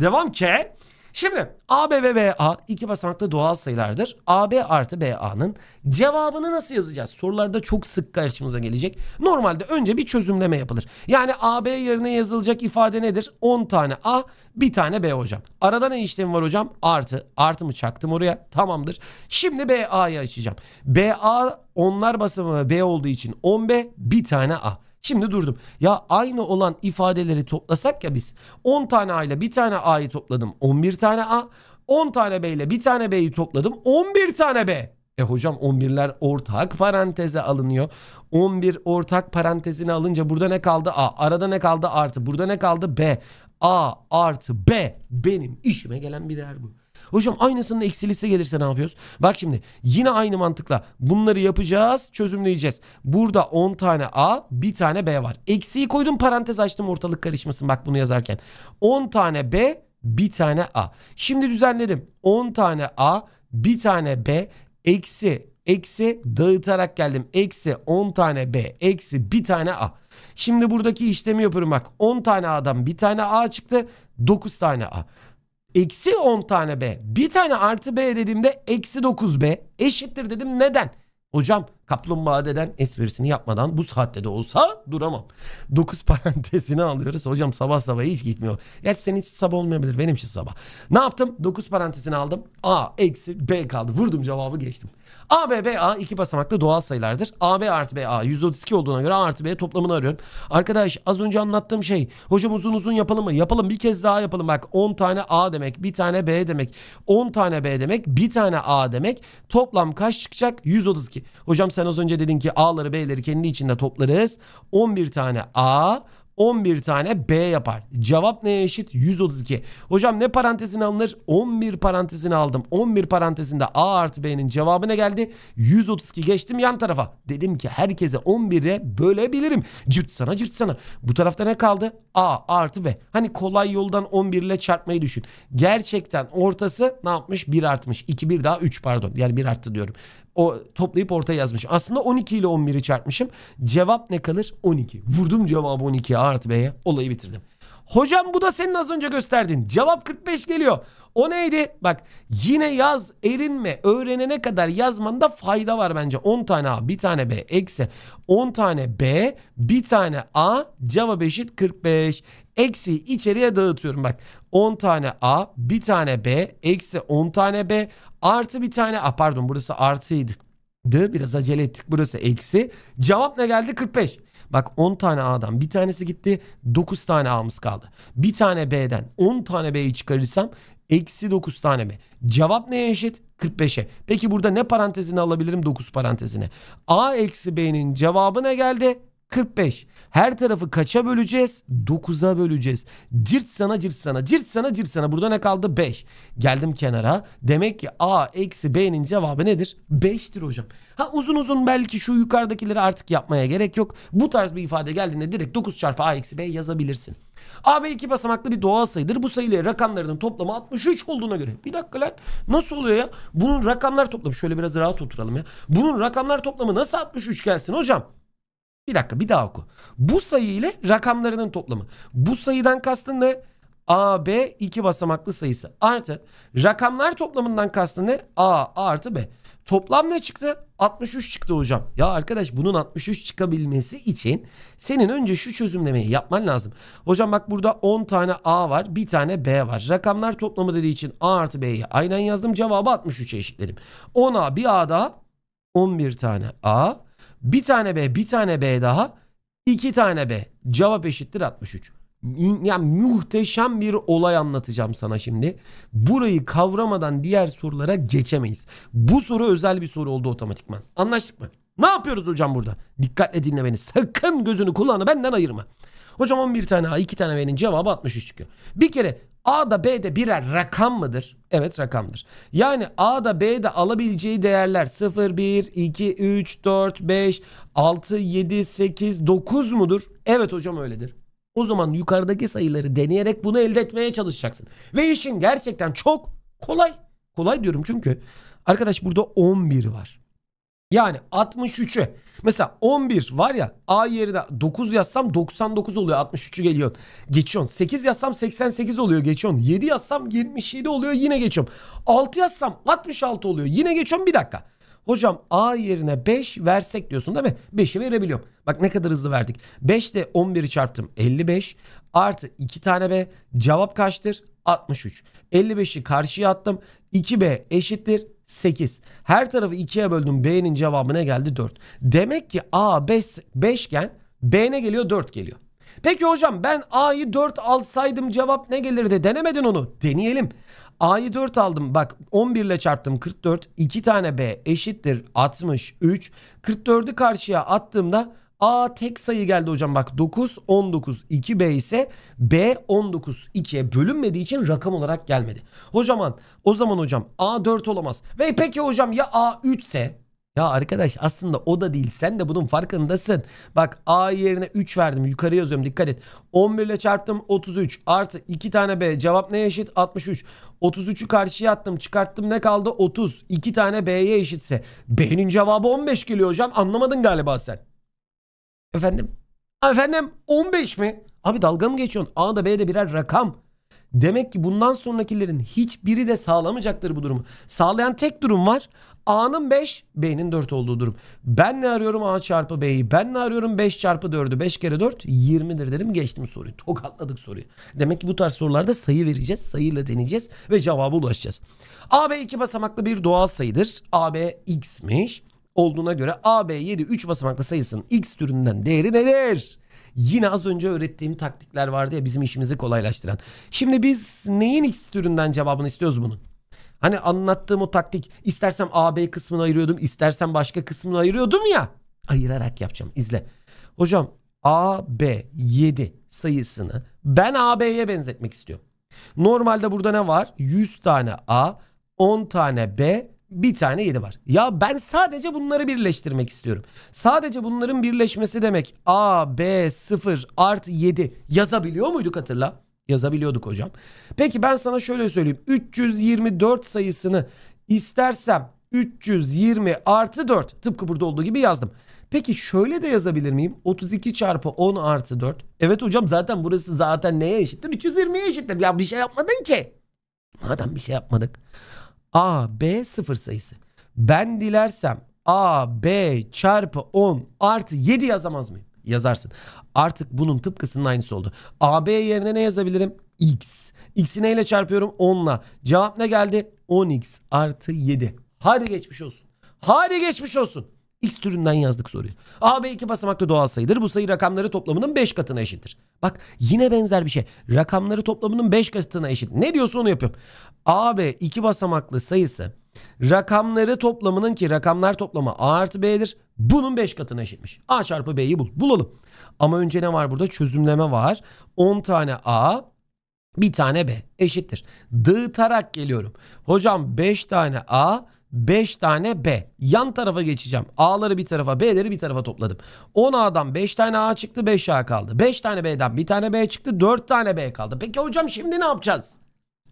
Devam ke. Şimdi AB ve BA iki basamaklı doğal sayılardır. AB artı BA'nın cevabını nasıl yazacağız? Sorularda çok sık karşımıza gelecek. Normalde önce bir çözümleme yapılır. Yani AB yerine yazılacak ifade nedir? 10 tane A, bir tane B hocam. Arada ne işlem var hocam? Artı. Artı mı çaktım oraya? Tamamdır. Şimdi BA'yı açacağım. BA onlar basamağı B olduğu için 10B, bir tane A. Şimdi durdum. Ya aynı olan ifadeleri toplasak ya biz. 10 tane A ile bir tane A'yı topladım. 11 tane A. 10 tane B ile bir tane B'yi topladım. 11 tane B. E hocam 11'ler ortak paranteze alınıyor. 11 ortak parantezini alınca burada ne kaldı? A. Arada ne kaldı? Artı. Burada ne kaldı? B. A artı B. Benim işime gelen bir değer bu. Hocam aynısının eksilisi gelirse ne yapıyoruz? Bak şimdi yine aynı mantıkla bunları yapacağız çözümleyeceğiz. Burada 10 tane A bir tane B var. Eksiyi koydum parantez açtım ortalık karışmasın bak bunu yazarken. 10 tane B bir tane A. Şimdi düzenledim. 10 tane A bir tane B eksi eksi dağıtarak geldim. Eksi 10 tane B eksi bir tane A. Şimdi buradaki işlemi yapıyorum bak. 10 tane A'dan bir tane A çıktı. 9 tane A. Eksi 10 tane B. Bir tane artı B dediğimde eksi 9 B eşittir dedim. Neden? Hocam kaplumbağa deden esprisini yapmadan bu saatte de olsa duramam. 9 parantezini alıyoruz. Hocam sabah sabah hiç gitmiyor. Gerçi senin için sabah olmayabilir. Benim için sabah. Ne yaptım? 9 parantezini aldım. A eksi B kaldı. Vurdum cevabı geçtim. A, B, B, A iki basamaklı doğal sayılardır. A, B artı B, A 132 olduğuna göre A artı B toplamını arıyorum. Arkadaş az önce anlattığım şey. Hocam uzun uzun yapalım mı? Yapalım bir kez daha yapalım. Bak 10 tane A demek, bir tane B demek, 10 tane B demek, bir tane A demek. Toplam kaç çıkacak? 132. Hocam sen az önce dedin ki A'ları B'leri kendi içinde toplarız. 11 tane A, 11 tane B yapar. Cevap neye eşit? 132. Hocam ne parantezini alınır? 11 parantezini aldım. 11 parantezinde A artı B'nin cevabı ne geldi? 132 geçtim yan tarafa. Dedim ki herkese 11'e bölebilirim. Cırt sana cırt sana. Bu tarafta ne kaldı? A artı B. Hani kolay yoldan 11 ile çarpmayı düşün. Gerçekten ortası ne yapmış? 1 artmış. 2 1 daha 3 pardon. Yani 1 arttı diyorum. O toplayıp ortaya yazmış. Aslında 12 ile 11'i çarpmışım. Cevap ne kalır? 12. Vurdum cevabı 12'ye art B'ye. Olayı bitirdim. Hocam bu da senin az önce gösterdin. Cevap 45 geliyor. O neydi? Bak yine yaz erinme öğrenene kadar yazmanda fayda var bence. 10 tane A bir tane B eksi 10 tane B bir tane A cevap eşit 45. Eksi içeriye dağıtıyorum bak. 10 tane A, bir tane B, eksi 10 tane B, artı bir tane A pardon burası artıydı. Biraz acele ettik burası eksi. Cevap ne geldi? 45. Bak 10 tane A'dan bir tanesi gitti. 9 tane A'mız kaldı. Bir tane B'den 10 tane B'yi çıkarırsam eksi 9 tane B. Cevap neye eşit? 45'e. Peki burada ne parantezini alabilirim 9 parantezine? A eksi B'nin cevabı ne geldi? 45. Her tarafı kaça böleceğiz? 9'a böleceğiz. Cirt sana cirt sana cirt sana cirt sana. Burada ne kaldı? 5. Geldim kenara. Demek ki A eksi B'nin cevabı nedir? 5'tir hocam. Ha uzun uzun belki şu yukarıdakileri artık yapmaya gerek yok. Bu tarz bir ifade geldiğinde direkt 9 çarpı A eksi B yazabilirsin. A b iki basamaklı bir doğal sayıdır. Bu sayıyla rakamlarının toplamı 63 olduğuna göre. Bir dakika lan nasıl oluyor ya? Bunun rakamlar toplamı şöyle biraz rahat oturalım ya. Bunun rakamlar toplamı nasıl 63 gelsin hocam? Bir dakika bir daha oku. Bu sayı ile rakamlarının toplamı. Bu sayıdan kastın ne? A, B iki basamaklı sayısı artı rakamlar toplamından kastın ne? A artı B. Toplam ne çıktı? 63 çıktı hocam. Ya arkadaş bunun 63 çıkabilmesi için senin önce şu çözümlemeyi yapman lazım. Hocam bak burada 10 tane A var bir tane B var. Rakamlar toplamı dediği için A artı B'yi aynen yazdım. Cevabı 63'e eşitledim. 10A bir A daha 11 tane A bir tane B, bir tane B daha. iki tane B. Cevap eşittir 63. Yani muhteşem bir olay anlatacağım sana şimdi. Burayı kavramadan diğer sorulara geçemeyiz. Bu soru özel bir soru oldu otomatikman. Anlaştık mı? Ne yapıyoruz hocam burada? Dikkatle dinle beni. Sakın gözünü kulağını benden ayırma. Hocam 11 tane A, 2 tane B'nin cevabı 63 çıkıyor. Bir kere A da B de birer rakam mıdır? Evet rakamdır. Yani A da B de alabileceği değerler 0, 1, 2, 3, 4, 5, 6, 7, 8, 9 mudur? Evet hocam öyledir. O zaman yukarıdaki sayıları deneyerek bunu elde etmeye çalışacaksın. Ve işin gerçekten çok kolay. Kolay diyorum çünkü arkadaş burada 11 var. Yani 63'ü mesela 11 var ya A yerine 9 yazsam 99 oluyor 63'ü geliyor. Geçiyorsun. 8 yazsam 88 oluyor geçiyorsun. 7 yazsam 77 oluyor yine geçiyorum. 6 yazsam 66 oluyor yine geçiyorum bir dakika. Hocam A yerine 5 versek diyorsun değil mi? 5'i verebiliyorum. Bak ne kadar hızlı verdik. 5 ile 11'i çarptım 55 artı 2 tane B cevap kaçtır? 63. 55'i karşıya attım. 2B eşittir 8. Her tarafı 2'ye böldüm. B'nin cevabı ne geldi? 4. Demek ki A 5, 5 iken B ne geliyor? 4 geliyor. Peki hocam ben A'yı 4 alsaydım cevap ne gelirdi? Denemedin onu. Deneyelim. A'yı 4 aldım. Bak 11 ile çarptım 44. 2 tane B eşittir 63. 44'ü karşıya attığımda A tek sayı geldi hocam bak 9 19 2B ise B 19 2'ye bölünmediği için rakam olarak gelmedi. Hocaman o zaman hocam A 4 olamaz. Ve peki hocam ya A 3 ise ya arkadaş aslında o da değil. Sen de bunun farkındasın. Bak A yerine 3 verdim. Yukarı yazıyorum dikkat et. 11 ile çarptım 33 artı 2 tane B. Cevap ne eşit? 63. 33'ü karşıya attım çıkarttım ne kaldı? 30. 2 tane B'ye eşitse. B'nin cevabı 15 geliyor hocam. Anlamadın galiba sen. Efendim? Efendim 15 mi? Abi dalga mı geçiyorsun? A da B de birer rakam. Demek ki bundan sonrakilerin hiçbiri de sağlamayacaktır bu durumu. Sağlayan tek durum var. A'nın 5, B'nin 4 olduğu durum. Ben ne arıyorum A çarpı B'yi? Ben ne arıyorum 5 çarpı 4'ü? 5 kere 4, 20'dir dedim geçtim soruyu. Tokatladık soruyu. Demek ki bu tarz sorularda sayı vereceğiz. Sayıyla deneyeceğiz ve cevaba ulaşacağız. AB iki basamaklı bir doğal sayıdır. AB X'miş olduğuna göre AB7 3 basamaklı sayısının X türünden değeri nedir? Yine az önce öğrettiğim taktikler vardı ya bizim işimizi kolaylaştıran. Şimdi biz neyin X türünden cevabını istiyoruz bunun? Hani anlattığım o taktik istersem AB kısmını ayırıyordum istersem başka kısmını ayırıyordum ya. Ayırarak yapacağım izle. Hocam AB 7 sayısını ben AB'ye benzetmek istiyorum. Normalde burada ne var? 100 tane A, 10 tane B, bir tane 7 var. Ya ben sadece bunları birleştirmek istiyorum. Sadece bunların birleşmesi demek A, B, 0 art 7 yazabiliyor muyduk hatırla? Yazabiliyorduk hocam. Peki ben sana şöyle söyleyeyim. 324 sayısını istersem 320 artı 4 tıpkı burada olduğu gibi yazdım. Peki şöyle de yazabilir miyim? 32 çarpı 10 artı 4. Evet hocam zaten burası zaten neye eşittir? 320'ye eşittir. Ya bir şey yapmadın ki. Madem bir şey yapmadık. A, B sıfır sayısı. Ben dilersem A, B çarpı 10 artı 7 yazamaz mıyım? Yazarsın. Artık bunun tıpkısının aynısı oldu. A, B yerine ne yazabilirim? X. X'i neyle çarpıyorum? 10'la. Cevap ne geldi? 10X artı 7. Hadi geçmiş olsun. Hadi geçmiş olsun. X türünden yazdık soruyu. A, B iki basamaklı doğal sayıdır. Bu sayı rakamları toplamının 5 katına eşittir. Bak yine benzer bir şey. Rakamları toplamının 5 katına eşit. Ne diyorsa onu yapıyorum. A, B iki basamaklı sayısı rakamları toplamının ki rakamlar toplamı A artı B'dir. Bunun 5 katına eşitmiş. A çarpı B'yi bul. Bulalım. Ama önce ne var burada? Çözümleme var. 10 tane A bir tane B eşittir. Dağıtarak geliyorum. Hocam 5 tane A 5 tane B. Yan tarafa geçeceğim. A'ları bir tarafa, B'leri bir tarafa topladım. 10 A'dan 5 tane A çıktı, 5 A kaldı. 5 tane B'den bir tane B çıktı, 4 tane B kaldı. Peki hocam şimdi ne yapacağız?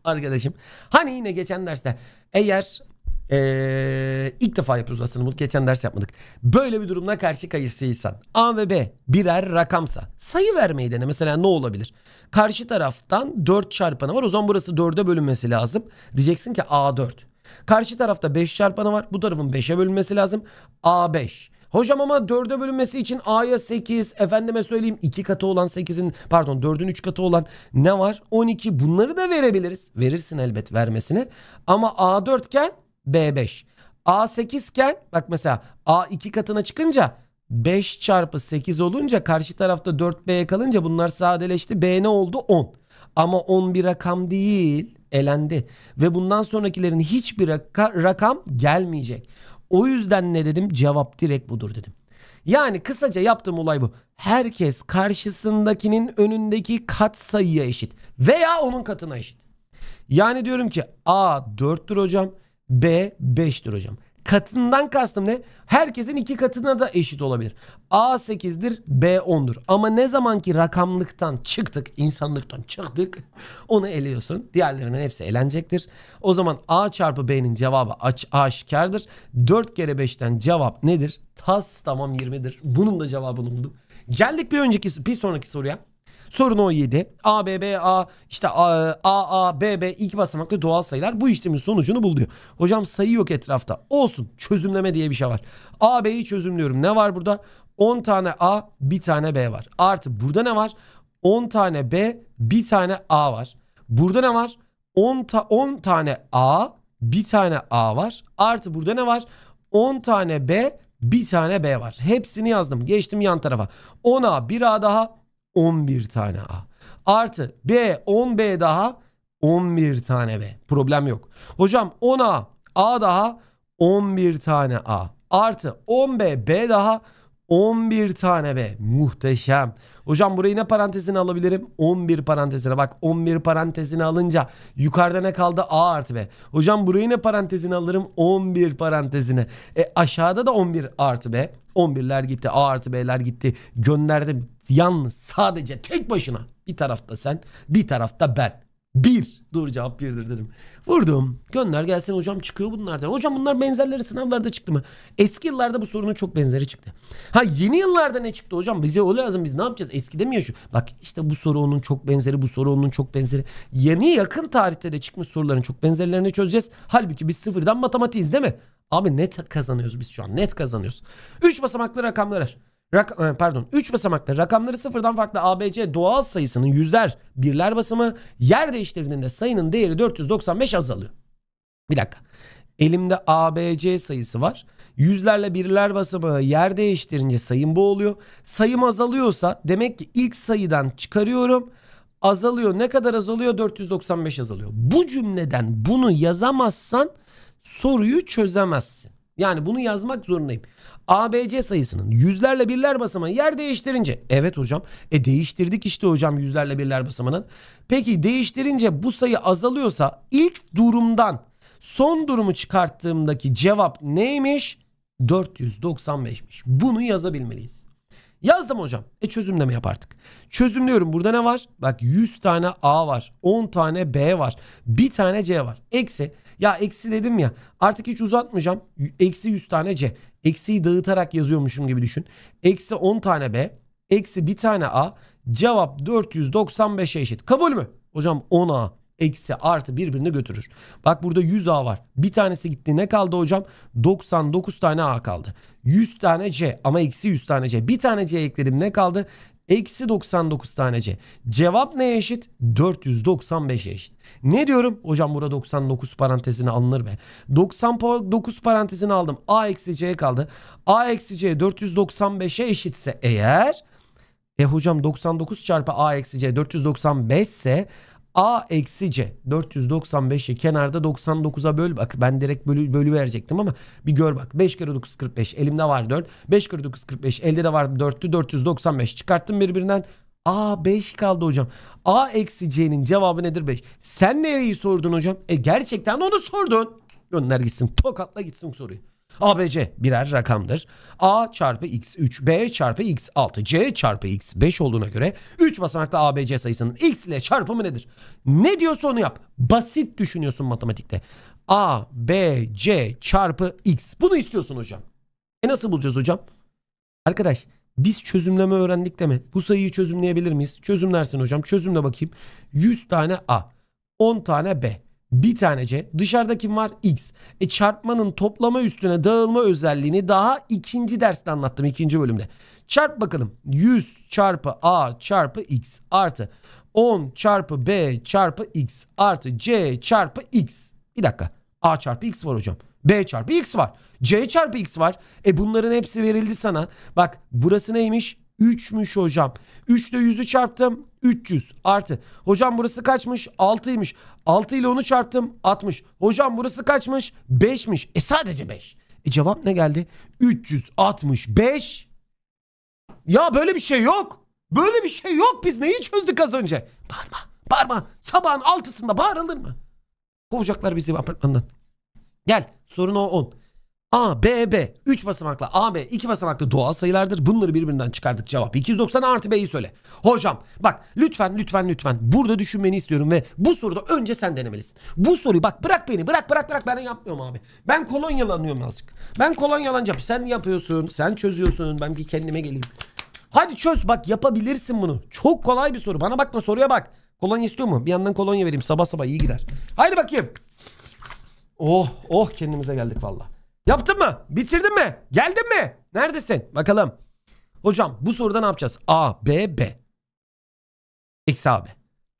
Arkadaşım hani yine geçen derste eğer ee, ilk defa yapıyoruz aslında bunu geçen ders yapmadık. Böyle bir durumla karşı kayısıysan A ve B birer rakamsa sayı vermeyi dene mesela ne olabilir? Karşı taraftan 4 çarpanı var o zaman burası 4'e bölünmesi lazım. Diyeceksin ki A4 Karşı tarafta 5 çarpanı var. Bu tarafın 5'e bölünmesi lazım. A5. Hocam ama 4'e bölünmesi için A'ya 8, efendime söyleyeyim 2 katı olan 8'in pardon 4'ün 3 katı olan ne var? 12 bunları da verebiliriz. Verirsin elbet vermesini. Ama A4 iken B5. A8 iken bak mesela A2 katına çıkınca 5 çarpı 8 olunca karşı tarafta 4B'ye kalınca bunlar sadeleşti. B ne oldu? 10. Ama 10 bir rakam değil elendi ve bundan sonrakilerin hiçbir rakam gelmeyecek. O yüzden ne dedim? Cevap direkt budur dedim. Yani kısaca yaptığım olay bu. Herkes karşısındakinin önündeki kat sayıya eşit veya onun katına eşit. Yani diyorum ki A 4'tür hocam, B 5'tir hocam. Katından kastım ne? Herkesin iki katına da eşit olabilir. A 8'dir, B 10'dur. Ama ne zamanki rakamlıktan çıktık, insanlıktan çıktık onu eliyorsun. Diğerlerinin hepsi elenecektir. O zaman A çarpı B'nin cevabı aç, aşikardır. 4 kere 5'ten cevap nedir? Tas tamam 20'dir. Bunun da cevabını bulduk. Geldik bir önceki bir sonraki soruya. Sorun 17. A, B, B, A, işte A, A, A, B, B ilk basamaklı doğal sayılar bu işlemin sonucunu bul diyor. Hocam sayı yok etrafta. Olsun. Çözümleme diye bir şey var. A, B'yi çözümlüyorum. Ne var burada? 10 tane A, bir tane B var. Artı burada ne var? 10 tane B, bir tane A var. Burada ne var? 10, ta 10 tane A, bir tane A var. Artı burada ne var? 10 tane B, bir tane B var. Hepsini yazdım. Geçtim yan tarafa. 10A, 1A daha, 11 tane A. Artı B 10B daha 11 tane B. Problem yok. Hocam 10A A daha 11 tane A. Artı 10B B daha 11 tane B. Muhteşem. Hocam burayı ne parantezine alabilirim? 11 parantezine. Bak 11 parantezine alınca yukarıda ne kaldı? A artı B. Hocam burayı ne parantezine alırım? 11 parantezine. E aşağıda da 11 artı B. 11'ler gitti. A artı B'ler gitti. Gönderdim yalnız sadece tek başına. Bir tarafta sen bir tarafta ben. Bir. Doğru cevap birdir dedim. Vurdum. Gönder gelsin hocam çıkıyor bunlardan. Hocam bunlar benzerleri sınavlarda çıktı mı? Eski yıllarda bu sorunun çok benzeri çıktı. Ha yeni yıllarda ne çıktı hocam? Bize o lazım biz ne yapacağız? Eskide mi yaşıyor? Bak işte bu soru onun çok benzeri bu soru onun çok benzeri. Yeni yakın tarihte de çıkmış soruların çok benzerlerini çözeceğiz. Halbuki biz sıfırdan matematiğiz değil mi? Abi net kazanıyoruz biz şu an. Net kazanıyoruz. 3 basamaklı rakamlar. Rak e, pardon 3 basamaklı rakamları sıfırdan farklı ABC doğal sayısının yüzler birler basımı yer değiştirdiğinde sayının değeri 495 azalıyor. Bir dakika. Elimde ABC sayısı var. Yüzlerle birler basımı yer değiştirince sayım bu oluyor. Sayım azalıyorsa demek ki ilk sayıdan çıkarıyorum. Azalıyor. Ne kadar azalıyor? 495 azalıyor. Bu cümleden bunu yazamazsan soruyu çözemezsin. Yani bunu yazmak zorundayım. ABC sayısının yüzlerle birler basamağı yer değiştirince. Evet hocam. E değiştirdik işte hocam yüzlerle birler basamağının. Peki değiştirince bu sayı azalıyorsa ilk durumdan son durumu çıkarttığımdaki cevap neymiş? 495'miş. Bunu yazabilmeliyiz. Yazdım hocam. E çözümleme yap artık. Çözümlüyorum. Burada ne var? Bak 100 tane A var. 10 tane B var. Bir tane C var. Eksi. Ya eksi dedim ya. Artık hiç uzatmayacağım. Eksi 100 tane C. Eksiyi dağıtarak yazıyormuşum gibi düşün. Eksi 10 tane B. Eksi bir tane A. Cevap 495'e eşit. Kabul mü? Hocam 10 A eksi artı birbirini götürür. Bak burada 100 A var. Bir tanesi gitti. Ne kaldı hocam? 99 tane A kaldı. 100 tane C ama eksi 100 tane C. Bir tane C ekledim ne kaldı? Eksi 99 tane C. Cevap ne eşit? 495 eşit. Ne diyorum? Hocam burada 99 parantezini alınır be. 99 parantezini aldım. A eksi C kaldı. A eksi C 495'e eşitse eğer... E hocam 99 çarpı A eksi C 495 ise A eksi C 495'i kenarda 99'a böl bak ben direkt bölü, bölü verecektim ama bir gör bak 5 kere 9 45 elimde var 4 5 kere 9 45 elde de var 4'tü 495 çıkarttım birbirinden A 5 kaldı hocam. A eksi C'nin cevabı nedir 5? Sen nereyi sordun hocam? E gerçekten onu sordun. Gönder gitsin tokatla gitsin soruyu. ABC birer rakamdır. A çarpı x3, B çarpı x6, C çarpı x5 olduğuna göre 3 basamaklı ABC sayısının x ile çarpımı nedir? Ne diyorsa onu yap. Basit düşünüyorsun matematikte. A, B, C çarpı x. Bunu istiyorsun hocam. E nasıl bulacağız hocam? Arkadaş biz çözümleme öğrendik de mi? Bu sayıyı çözümleyebilir miyiz? Çözümlersin hocam. Çözümle bakayım. 100 tane A, 10 tane B, bir tane C. Dışarıda kim var? X. E çarpmanın toplama üstüne dağılma özelliğini daha ikinci derste anlattım ikinci bölümde. Çarp bakalım. 100 çarpı A çarpı X artı 10 çarpı B çarpı X artı C çarpı X. Bir dakika. A çarpı X var hocam. B çarpı X var. C çarpı X var. E bunların hepsi verildi sana. Bak burası neymiş? 3'müş hocam. 3 ile 100'ü çarptım. 300 artı. Hocam burası kaçmış? 6'ymış. 6 ile onu çarptım 60. Hocam burası kaçmış? 5'miş. E sadece 5. E cevap ne geldi? 365. Ya böyle bir şey yok. Böyle bir şey yok. Biz neyi çözdük az önce? Bağırma. Bağırma. Sabahın altısında bağırılır mı? Kovacaklar bizi apartmandan. Gel. Sorun o 10. A, B, B. 3 basamaklı A, B. 2 basamaklı doğal sayılardır. Bunları birbirinden çıkardık cevap. 290 artı B'yi söyle. Hocam bak lütfen lütfen lütfen burada düşünmeni istiyorum ve bu soruda önce sen denemelisin. Bu soruyu bak bırak beni bırak bırak bırak ben yapmıyorum abi. Ben kolonyalanıyorum azıcık. Ben kolonyalanacağım. Sen yapıyorsun sen çözüyorsun ben bir kendime geleyim. Hadi çöz bak yapabilirsin bunu. Çok kolay bir soru. Bana bakma soruya bak. Kolonya istiyor mu? Bir yandan kolonya vereyim sabah sabah iyi gider. Haydi bakayım. Oh oh kendimize geldik valla. Yaptın mı? Bitirdin mi? Geldin mi? Neredesin? Bakalım. Hocam bu soruda ne yapacağız? A, B, B. Eksi A, B.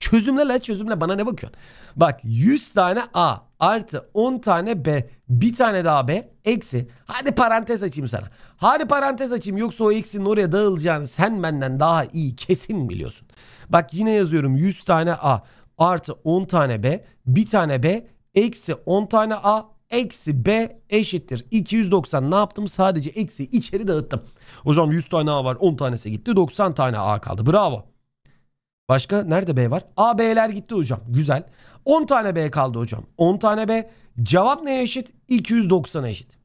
Çözümle la çözümle bana ne bakıyorsun? Bak 100 tane A artı 10 tane B. Bir tane daha B eksi. Hadi parantez açayım sana. Hadi parantez açayım yoksa o eksinin oraya dağılacağını sen benden daha iyi kesin biliyorsun. Bak yine yazıyorum 100 tane A artı 10 tane B. Bir tane B eksi 10 tane A eksi B eşittir. 290 ne yaptım? Sadece eksi içeri dağıttım. Hocam 100 tane A var 10 tanesi gitti. 90 tane A kaldı. Bravo. Başka nerede B var? A B'ler gitti hocam. Güzel. 10 tane B kaldı hocam. 10 tane B. Cevap neye eşit? 290'a eşit.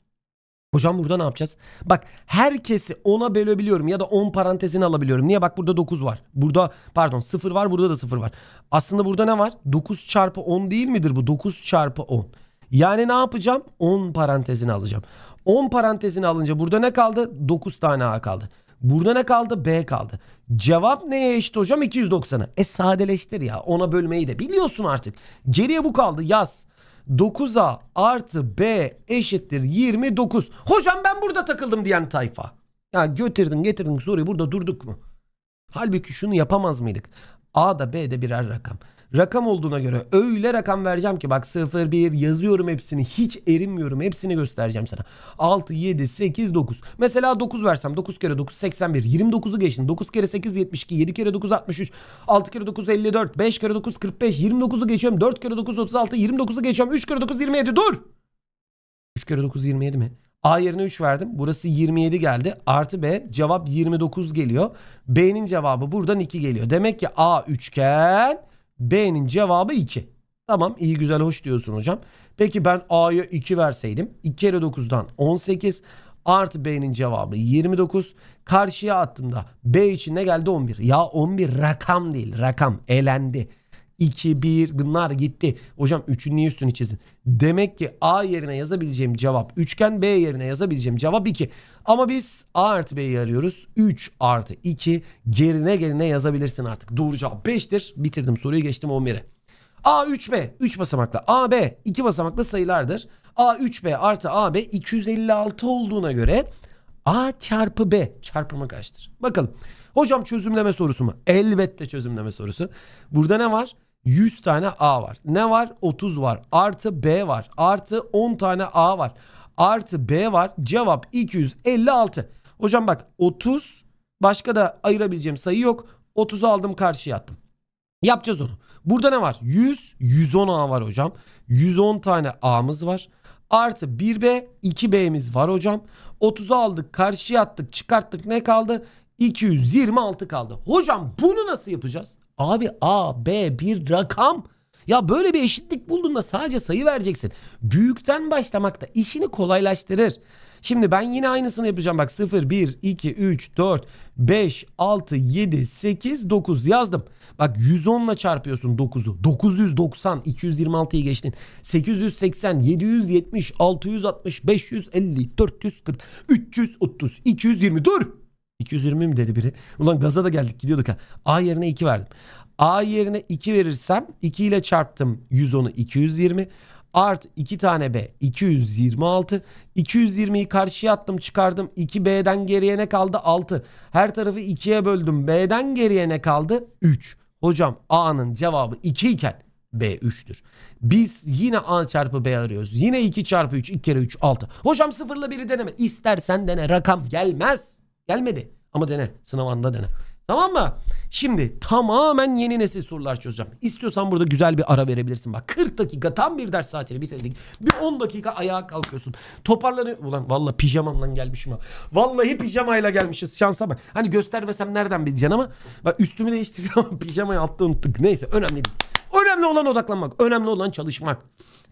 Hocam burada ne yapacağız? Bak herkesi 10'a bölebiliyorum ya da 10 parantezini alabiliyorum. Niye? Bak burada 9 var. Burada pardon 0 var burada da 0 var. Aslında burada ne var? 9 çarpı 10 değil midir bu? 9 çarpı 10. Yani ne yapacağım? 10 parantezini alacağım. 10 parantezini alınca burada ne kaldı? 9 tane A kaldı. Burada ne kaldı? B kaldı. Cevap neye eşit hocam? 290'a. E sadeleştir ya. Ona bölmeyi de biliyorsun artık. Geriye bu kaldı. Yaz. 9A artı B eşittir 29. Hocam ben burada takıldım diyen tayfa. Ya götürdün getirdin soruyu burada durduk mu? Halbuki şunu yapamaz mıydık? A da B de birer rakam rakam olduğuna göre öyle rakam vereceğim ki bak 0 1 yazıyorum hepsini hiç erinmiyorum hepsini göstereceğim sana. 6 7 8 9. Mesela 9 versem 9 kere 9 81 29'u geçin 9 kere 8 72 7 kere 9 63 6 kere 9 54 5 kere 9 45 29'u geçiyorum 4 kere 9 36 29'u geçiyorum 3 kere 9 27 dur. 3 kere 9 27 mi? A yerine 3 verdim. Burası 27 geldi. Artı B cevap 29 geliyor. B'nin cevabı buradan 2 geliyor. Demek ki A üçgen B'nin cevabı 2. Tamam iyi güzel hoş diyorsun hocam. Peki ben A'ya 2 verseydim 2 kere 9'dan 18 artı B'nin cevabı 29. Karşıya attığımda B için ne geldi 11. Ya 11 rakam değil rakam elendi. 2, 1 bunlar gitti. Hocam 3'ün niye üstünü çizdin? Demek ki A yerine yazabileceğim cevap üçgen B yerine yazabileceğim cevap 2. Ama biz A artı B'yi arıyoruz. 3 artı 2 gerine gerine yazabilirsin artık. Doğru cevap 5'tir. Bitirdim soruyu geçtim 11'e. A 3B 3 basamaklı A B 2 basamaklı sayılardır. A 3B artı A AB 256 olduğuna göre A çarpı B çarpımı kaçtır? Bakalım. Hocam çözümleme sorusu mu? Elbette çözümleme sorusu. Burada ne var? 100 tane A var. Ne var? 30 var. Artı B var. Artı 10 tane A var. Artı B var. Cevap 256. Hocam bak 30 başka da ayırabileceğim sayı yok. 30'u aldım karşıya attım. Yapacağız onu. Burada ne var? 100, 110 A var hocam. 110 tane A'mız var. Artı 1B, 2B'miz var hocam. 30'u aldık, karşıya attık, çıkarttık. Ne kaldı? 226 kaldı. Hocam bunu nasıl yapacağız? Abi A, B bir rakam. Ya böyle bir eşitlik bulduğunda sadece sayı vereceksin. Büyükten başlamak da işini kolaylaştırır. Şimdi ben yine aynısını yapacağım. Bak 0, 1, 2, 3, 4, 5, 6, 7, 8, 9 yazdım. Bak 110 ile çarpıyorsun 9'u. 990, 226'yı geçtin. 880, 770, 660, 550, 440, 330, 220. Dur! 220 mi dedi biri. Ulan gaza da geldik gidiyorduk ha. A yerine 2 verdim. A yerine 2 verirsem 2 ile çarptım 110'u 220. Art 2 tane B 226. 220'yi karşıya attım çıkardım. 2B'den geriye ne kaldı? 6. Her tarafı 2'ye böldüm. B'den geriye ne kaldı? 3. Hocam A'nın cevabı 2 iken B 3'tür. Biz yine A çarpı B arıyoruz. Yine 2 çarpı 3. 2 kere 3 6. Hocam sıfırla biri deneme. İstersen dene rakam gelmez. Gelmedi. Ama dene. Sınav anında dene. Tamam mı? Şimdi tamamen yeni nesil sorular çözeceğim. İstiyorsan burada güzel bir ara verebilirsin. Bak 40 dakika tam bir ders saatini bitirdik. Bir 10 dakika ayağa kalkıyorsun. Toparlanıyor. Ulan valla pijamamla gelmişim ha. Vallahi pijamayla gelmişiz. Şansa bak. Hani göstermesem nereden bileceksin ama. Bak üstümü değiştirdim ama pijamayı altta unuttuk. Neyse önemli değil. Önemli olan odaklanmak. Önemli olan çalışmak.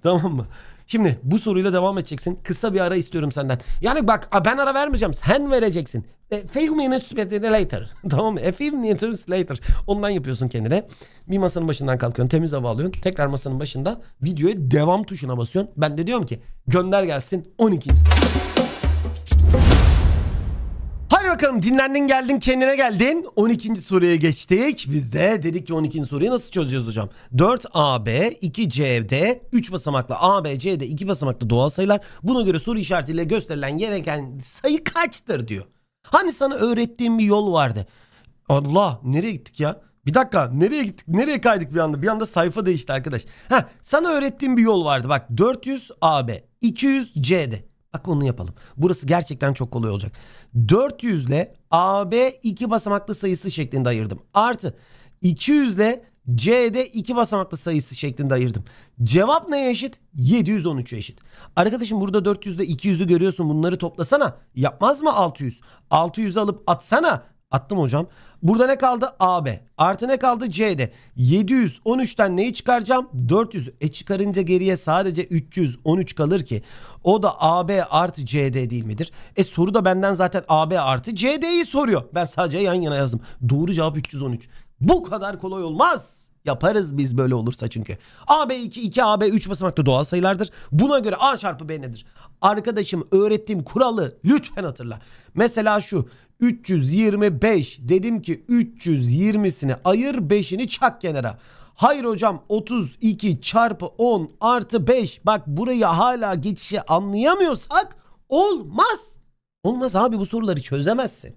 Tamam mı? Şimdi bu soruyla devam edeceksin. Kısa bir ara istiyorum senden. Yani bak ben ara vermeyeceğim. Sen vereceksin. A few minutes later. tamam mı? A few minutes later. Ondan yapıyorsun kendine. Bir masanın başından kalkıyorsun. Temiz hava alıyorsun. Tekrar masanın başında videoya devam tuşuna basıyorsun. Ben de diyorum ki gönder gelsin 12. Hadi bakalım dinlendin geldin kendine geldin. 12. soruya geçtik. Biz de dedik ki 12. soruyu nasıl çözeceğiz hocam? 4AB, 2CD, 3 basamaklı ABC'de 2 basamaklı doğal sayılar. Buna göre soru işaretiyle gösterilen gereken sayı kaçtır diyor. Hani sana öğrettiğim bir yol vardı. Allah nereye gittik ya? Bir dakika nereye gittik? Nereye kaydık bir anda? Bir anda sayfa değişti arkadaş. Ha sana öğrettiğim bir yol vardı. Bak 400 AB, 200 CD. Bak onu yapalım. Burası gerçekten çok kolay olacak. 400 ile AB iki basamaklı sayısı şeklinde ayırdım. Artı 200 ile CD iki basamaklı sayısı şeklinde ayırdım. Cevap neye eşit? 713'e eşit. Arkadaşım burada 400 400'de 200'ü görüyorsun bunları toplasana. Yapmaz mı 600? 600'ü alıp atsana. Attım hocam. Burada ne kaldı? AB. Artı ne kaldı? C'de. 713'ten neyi çıkaracağım? 400. E çıkarınca geriye sadece 313 kalır ki. O da AB artı CD değil midir? E soru da benden zaten AB artı CD'yi soruyor. Ben sadece yan yana yazdım. Doğru cevap 313. Bu kadar kolay olmaz. Yaparız biz böyle olursa çünkü. AB2, 2 AB3 basamaklı doğal sayılardır. Buna göre A çarpı B nedir? Arkadaşım öğrettiğim kuralı lütfen hatırla. Mesela şu 325 dedim ki 320'sini ayır 5'ini çak kenara. Hayır hocam 32 çarpı 10 artı 5 bak burayı hala geçişi anlayamıyorsak olmaz. Olmaz abi bu soruları çözemezsin.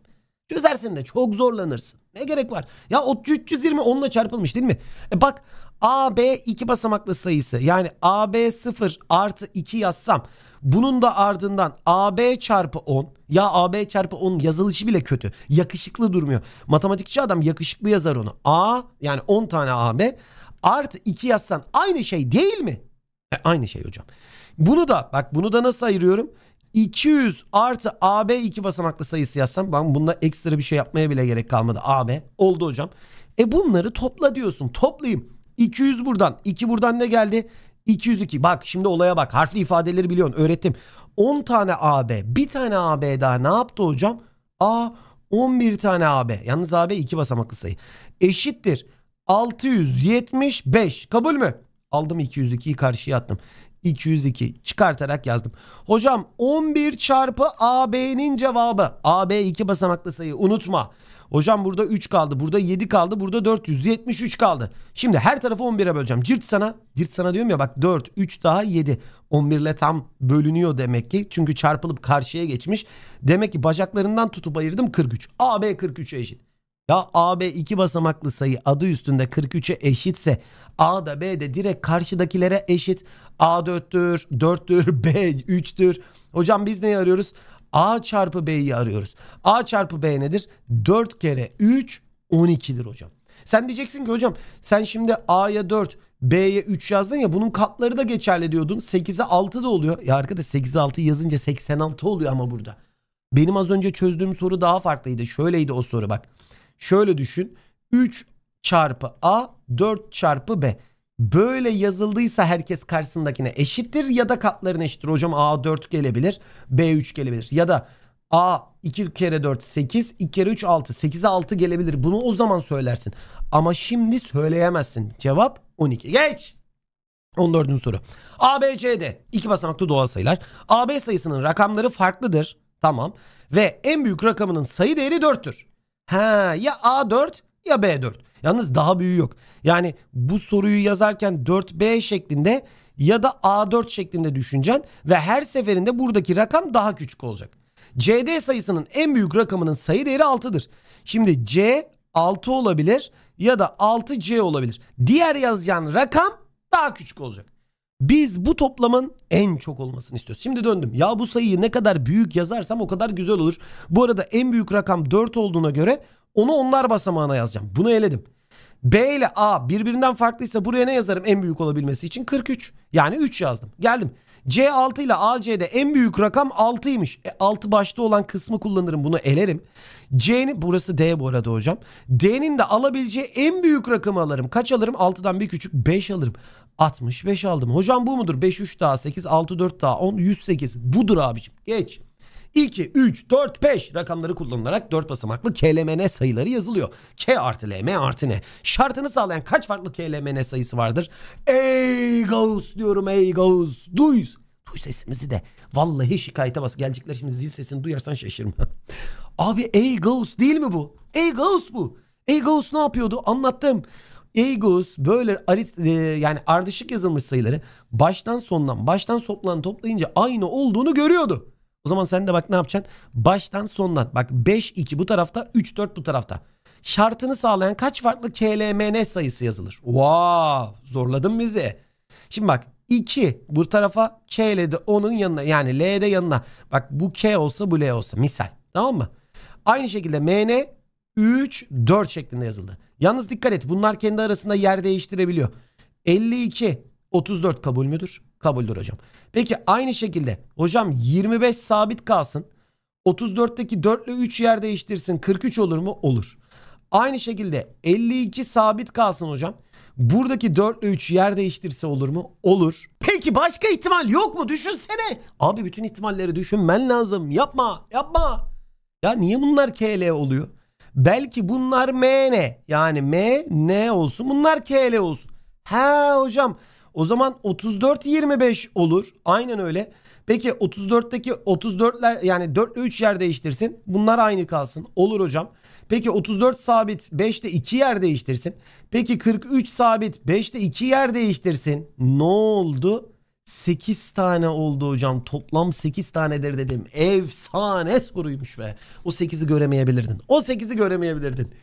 Çözersin de çok zorlanırsın. Ne gerek var? Ya 320 onunla çarpılmış değil mi? E bak AB iki basamaklı sayısı yani AB 0 artı 2 yazsam bunun da ardından AB çarpı 10 ya AB çarpı 10 yazılışı bile kötü. Yakışıklı durmuyor. Matematikçi adam yakışıklı yazar onu. A yani 10 tane AB artı 2 yazsan aynı şey değil mi? E, aynı şey hocam. Bunu da bak bunu da nasıl ayırıyorum? 200 artı AB iki basamaklı sayısı yazsam ben bunda ekstra bir şey yapmaya bile gerek kalmadı AB. Oldu hocam. E bunları topla diyorsun. Toplayayım. 200 buradan. 2 buradan ne geldi? 202. Bak şimdi olaya bak. Harfli ifadeleri biliyorsun. Öğrettim. 10 tane AB. Bir tane AB daha ne yaptı hocam? A 11 tane AB. Yalnız AB iki basamaklı sayı. Eşittir. 675. Kabul mü? Aldım 202'yi karşıya attım. 202 çıkartarak yazdım. Hocam 11 çarpı AB'nin cevabı. AB 2 basamaklı sayı unutma. Hocam burada 3 kaldı. Burada 7 kaldı. Burada 473 kaldı. Şimdi her tarafı 11'e böleceğim. Cirt sana. Cirt sana diyorum ya bak 4, 3 daha 7. 11 ile tam bölünüyor demek ki. Çünkü çarpılıp karşıya geçmiş. Demek ki bacaklarından tutup ayırdım 43. AB 43'e eşit. Ya AB iki basamaklı sayı adı üstünde 43'e eşitse A da B de direkt karşıdakilere eşit. A 4'tür, 4'tür, B 3'tür. Hocam biz neyi arıyoruz? A çarpı B'yi arıyoruz. A çarpı B nedir? 4 kere 3 12'dir hocam. Sen diyeceksin ki hocam sen şimdi A'ya 4, B'ye 3 yazdın ya bunun katları da geçerli diyordun. 8'e 6 da oluyor. Ya arkadaş 8'e 6 yazınca 86 oluyor ama burada. Benim az önce çözdüğüm soru daha farklıydı. Şöyleydi o soru bak. Şöyle düşün. 3 çarpı A 4 çarpı B. Böyle yazıldıysa herkes karşısındakine eşittir ya da katların eşittir. Hocam A 4 gelebilir, B 3 gelebilir ya da A 2 kere 4 8, 2 kere 3 6. 8 6 gelebilir. Bunu o zaman söylersin. Ama şimdi söyleyemezsin. Cevap 12. Geç. 14. soru. ABC'de iki basamaklı doğal sayılar. AB sayısının rakamları farklıdır. Tamam. Ve en büyük rakamının sayı değeri 4'tür. Ha ya A4 ya B4. Yalnız daha büyüğü yok. Yani bu soruyu yazarken 4B şeklinde ya da A4 şeklinde düşüneceksin ve her seferinde buradaki rakam daha küçük olacak. CD sayısının en büyük rakamının sayı değeri 6'dır. Şimdi C 6 olabilir ya da 6C olabilir. Diğer yazacağın rakam daha küçük olacak. Biz bu toplamın en çok olmasını istiyoruz. Şimdi döndüm. Ya bu sayıyı ne kadar büyük yazarsam o kadar güzel olur. Bu arada en büyük rakam 4 olduğuna göre onu onlar basamağına yazacağım. Bunu eledim. B ile A birbirinden farklıysa buraya ne yazarım en büyük olabilmesi için? 43. Yani 3 yazdım. Geldim. C6 ile A AC'de en büyük rakam 6'ymış. E, 6 başta olan kısmı kullanırım bunu elerim. C'nin burası D bu arada hocam. D'nin de alabileceği en büyük rakamı alırım. Kaç alırım? 6'dan bir küçük 5 alırım. 65 aldım. Hocam bu mudur? 5 3 daha 8 6 4 daha 10 108. Budur abiciğim? Geç. 2, 3, 4, 5 rakamları kullanılarak 4 basamaklı KLMN sayıları yazılıyor. K artı LM artı N. Şartını sağlayan kaç farklı KLMN sayısı vardır? Ey Gauss diyorum ey Gauss. Duy. Duy sesimizi de. Vallahi şikayete bas. Gelecekler şimdi zil sesini duyarsan şaşırma. Abi ey Gauss değil mi bu? Ey Gauss bu. Ey Gauss ne yapıyordu? Anlattım. Egus böyle arit, e, yani ardışık yazılmış sayıları baştan sondan baştan soplan toplayınca aynı olduğunu görüyordu. O zaman sen de bak ne yapacaksın? Baştan sondan bak 5 2 bu tarafta 3 4 bu tarafta. Şartını sağlayan kaç farklı KLMN sayısı yazılır? Wow, zorladın bizi. Şimdi bak 2 bu tarafa KL'de onun yanına yani L'de yanına. Bak bu K olsa bu L olsa misal. Tamam mı? Aynı şekilde MN 3 4 şeklinde yazıldı. Yalnız dikkat et bunlar kendi arasında yer değiştirebiliyor. 52 34 kabul müdür? Kabuldür hocam. Peki aynı şekilde hocam 25 sabit kalsın. 34'teki 4 ile 3 yer değiştirsin. 43 olur mu? Olur. Aynı şekilde 52 sabit kalsın hocam. Buradaki 4 ile 3 yer değiştirse olur mu? Olur. Peki başka ihtimal yok mu? Düşünsene. Abi bütün ihtimalleri düşünmen lazım. Yapma. Yapma. Ya niye bunlar KL oluyor? Belki bunlar MN yani M N olsun bunlar KL olsun. He hocam o zaman 34 25 olur. Aynen öyle. Peki 34'teki 34'ler yani 4 ile 3 yer değiştirsin. Bunlar aynı kalsın. Olur hocam. Peki 34 sabit 5 de 2 yer değiştirsin. Peki 43 sabit 5 de 2 yer değiştirsin. Ne oldu? 8 tane oldu hocam. Toplam 8 tanedir dedim. Efsane soruymuş be. O 8'i göremeyebilirdin. O 8'i göremeyebilirdin.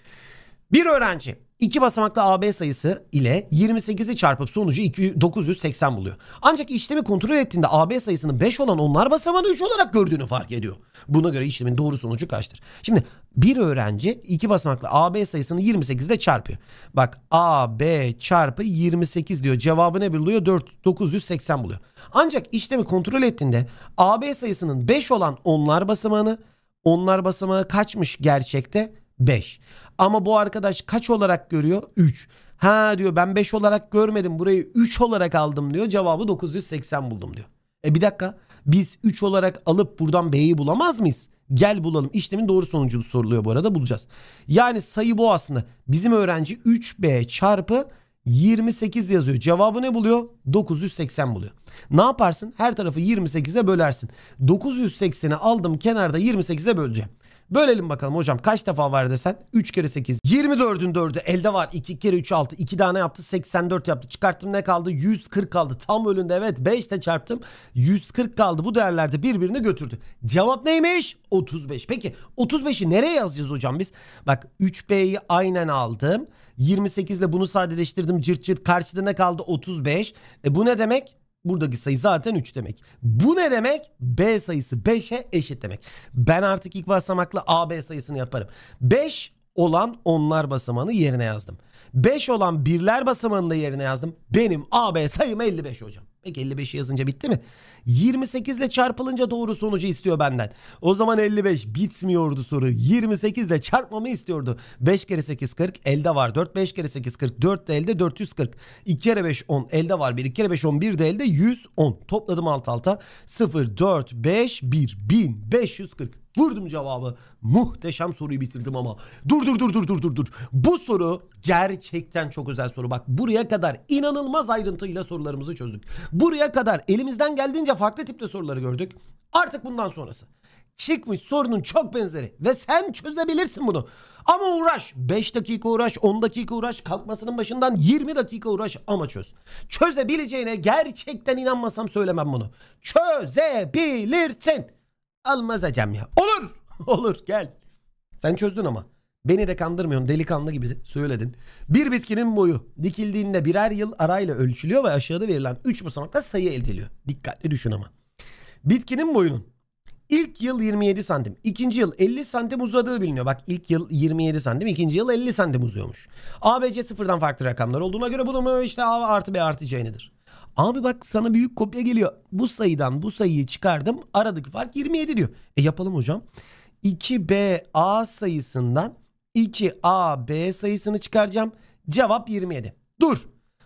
Bir öğrenci 2 basamaklı AB sayısı ile 28'i çarpıp sonucu 980 buluyor. Ancak işlemi kontrol ettiğinde AB sayısının 5 olan onlar basamağını 3 olarak gördüğünü fark ediyor. Buna göre işlemin doğru sonucu kaçtır? Şimdi bir öğrenci 2 basamaklı AB sayısını 28'de çarpıyor. Bak AB çarpı 28 diyor. Cevabı ne buluyor? 4 980 buluyor. Ancak işlemi kontrol ettiğinde AB sayısının 5 olan onlar basamağını onlar basamağı kaçmış gerçekte? 5. Ama bu arkadaş kaç olarak görüyor? 3. Ha diyor ben 5 olarak görmedim burayı 3 olarak aldım diyor. Cevabı 980 buldum diyor. E bir dakika biz 3 olarak alıp buradan B'yi bulamaz mıyız? Gel bulalım. işlemin doğru sonucunu soruluyor bu arada bulacağız. Yani sayı bu aslında. Bizim öğrenci 3B çarpı 28 yazıyor. Cevabı ne buluyor? 980 buluyor. Ne yaparsın? Her tarafı 28'e bölersin. 980'i aldım kenarda 28'e böleceğim. Bölelim bakalım hocam kaç defa var desen 3 kere 8. 24'ün 4'ü elde var 2 kere 3 6 2 tane yaptı 84 yaptı çıkarttım ne kaldı 140 kaldı tam önünde evet 5 de çarptım 140 kaldı bu değerlerde birbirini götürdü. Cevap neymiş? 35. Peki 35'i nereye yazacağız hocam biz? Bak 3B'yi aynen aldım. 28 ile bunu sadeleştirdim cırt cırt karşıda ne kaldı 35. E bu ne demek? Buradaki sayı zaten 3 demek. Bu ne demek? B sayısı 5'e eşit demek. Ben artık ilk basamakla AB sayısını yaparım. 5 olan onlar basamanı yerine yazdım. 5 olan birler basamanını da yerine yazdım. Benim AB sayım 55 hocam. Peki 55'i yazınca bitti mi? 28 ile çarpılınca doğru sonucu istiyor benden. O zaman 55 bitmiyordu soru. 28 ile çarpmamı istiyordu. 5 kere 8 40 elde var 4. 5 kere 8 40 4 de elde 440. 2 kere 5 10 elde var 1. 2 kere 5 11 de elde 110. Topladım alt alta 0 4 5 1 1540. Vurdum cevabı. Muhteşem soruyu bitirdim ama. Dur dur dur dur dur dur dur. Bu soru gerçekten çok özel soru. Bak buraya kadar inanılmaz ayrıntıyla sorularımızı çözdük. Buraya kadar elimizden geldiğince farklı tipte soruları gördük. Artık bundan sonrası. Çıkmış sorunun çok benzeri ve sen çözebilirsin bunu. Ama uğraş. 5 dakika uğraş, 10 dakika uğraş, kalkmasının başından 20 dakika uğraş ama çöz. Çözebileceğine gerçekten inanmasam söylemem bunu. Çözebilirsin. Almaz hocam ya. Olur. Olur gel. Sen çözdün ama. Beni de kandırmıyorsun delikanlı gibi söyledin. Bir bitkinin boyu dikildiğinde birer yıl arayla ölçülüyor ve aşağıda verilen 3 basamakta sayı elde ediliyor. Dikkatli düşün ama. Bitkinin boyunun ilk yıl 27 santim, ikinci yıl 50 santim uzadığı biliniyor. Bak ilk yıl 27 santim, ikinci yıl 50 santim uzuyormuş. ABC sıfırdan farklı rakamlar olduğuna göre bunu işte A artı B artı C Abi bak sana büyük kopya geliyor. Bu sayıdan bu sayıyı çıkardım. Aradaki fark 27 diyor. E yapalım hocam. 2BA sayısından 2AB sayısını çıkaracağım. Cevap 27. Dur.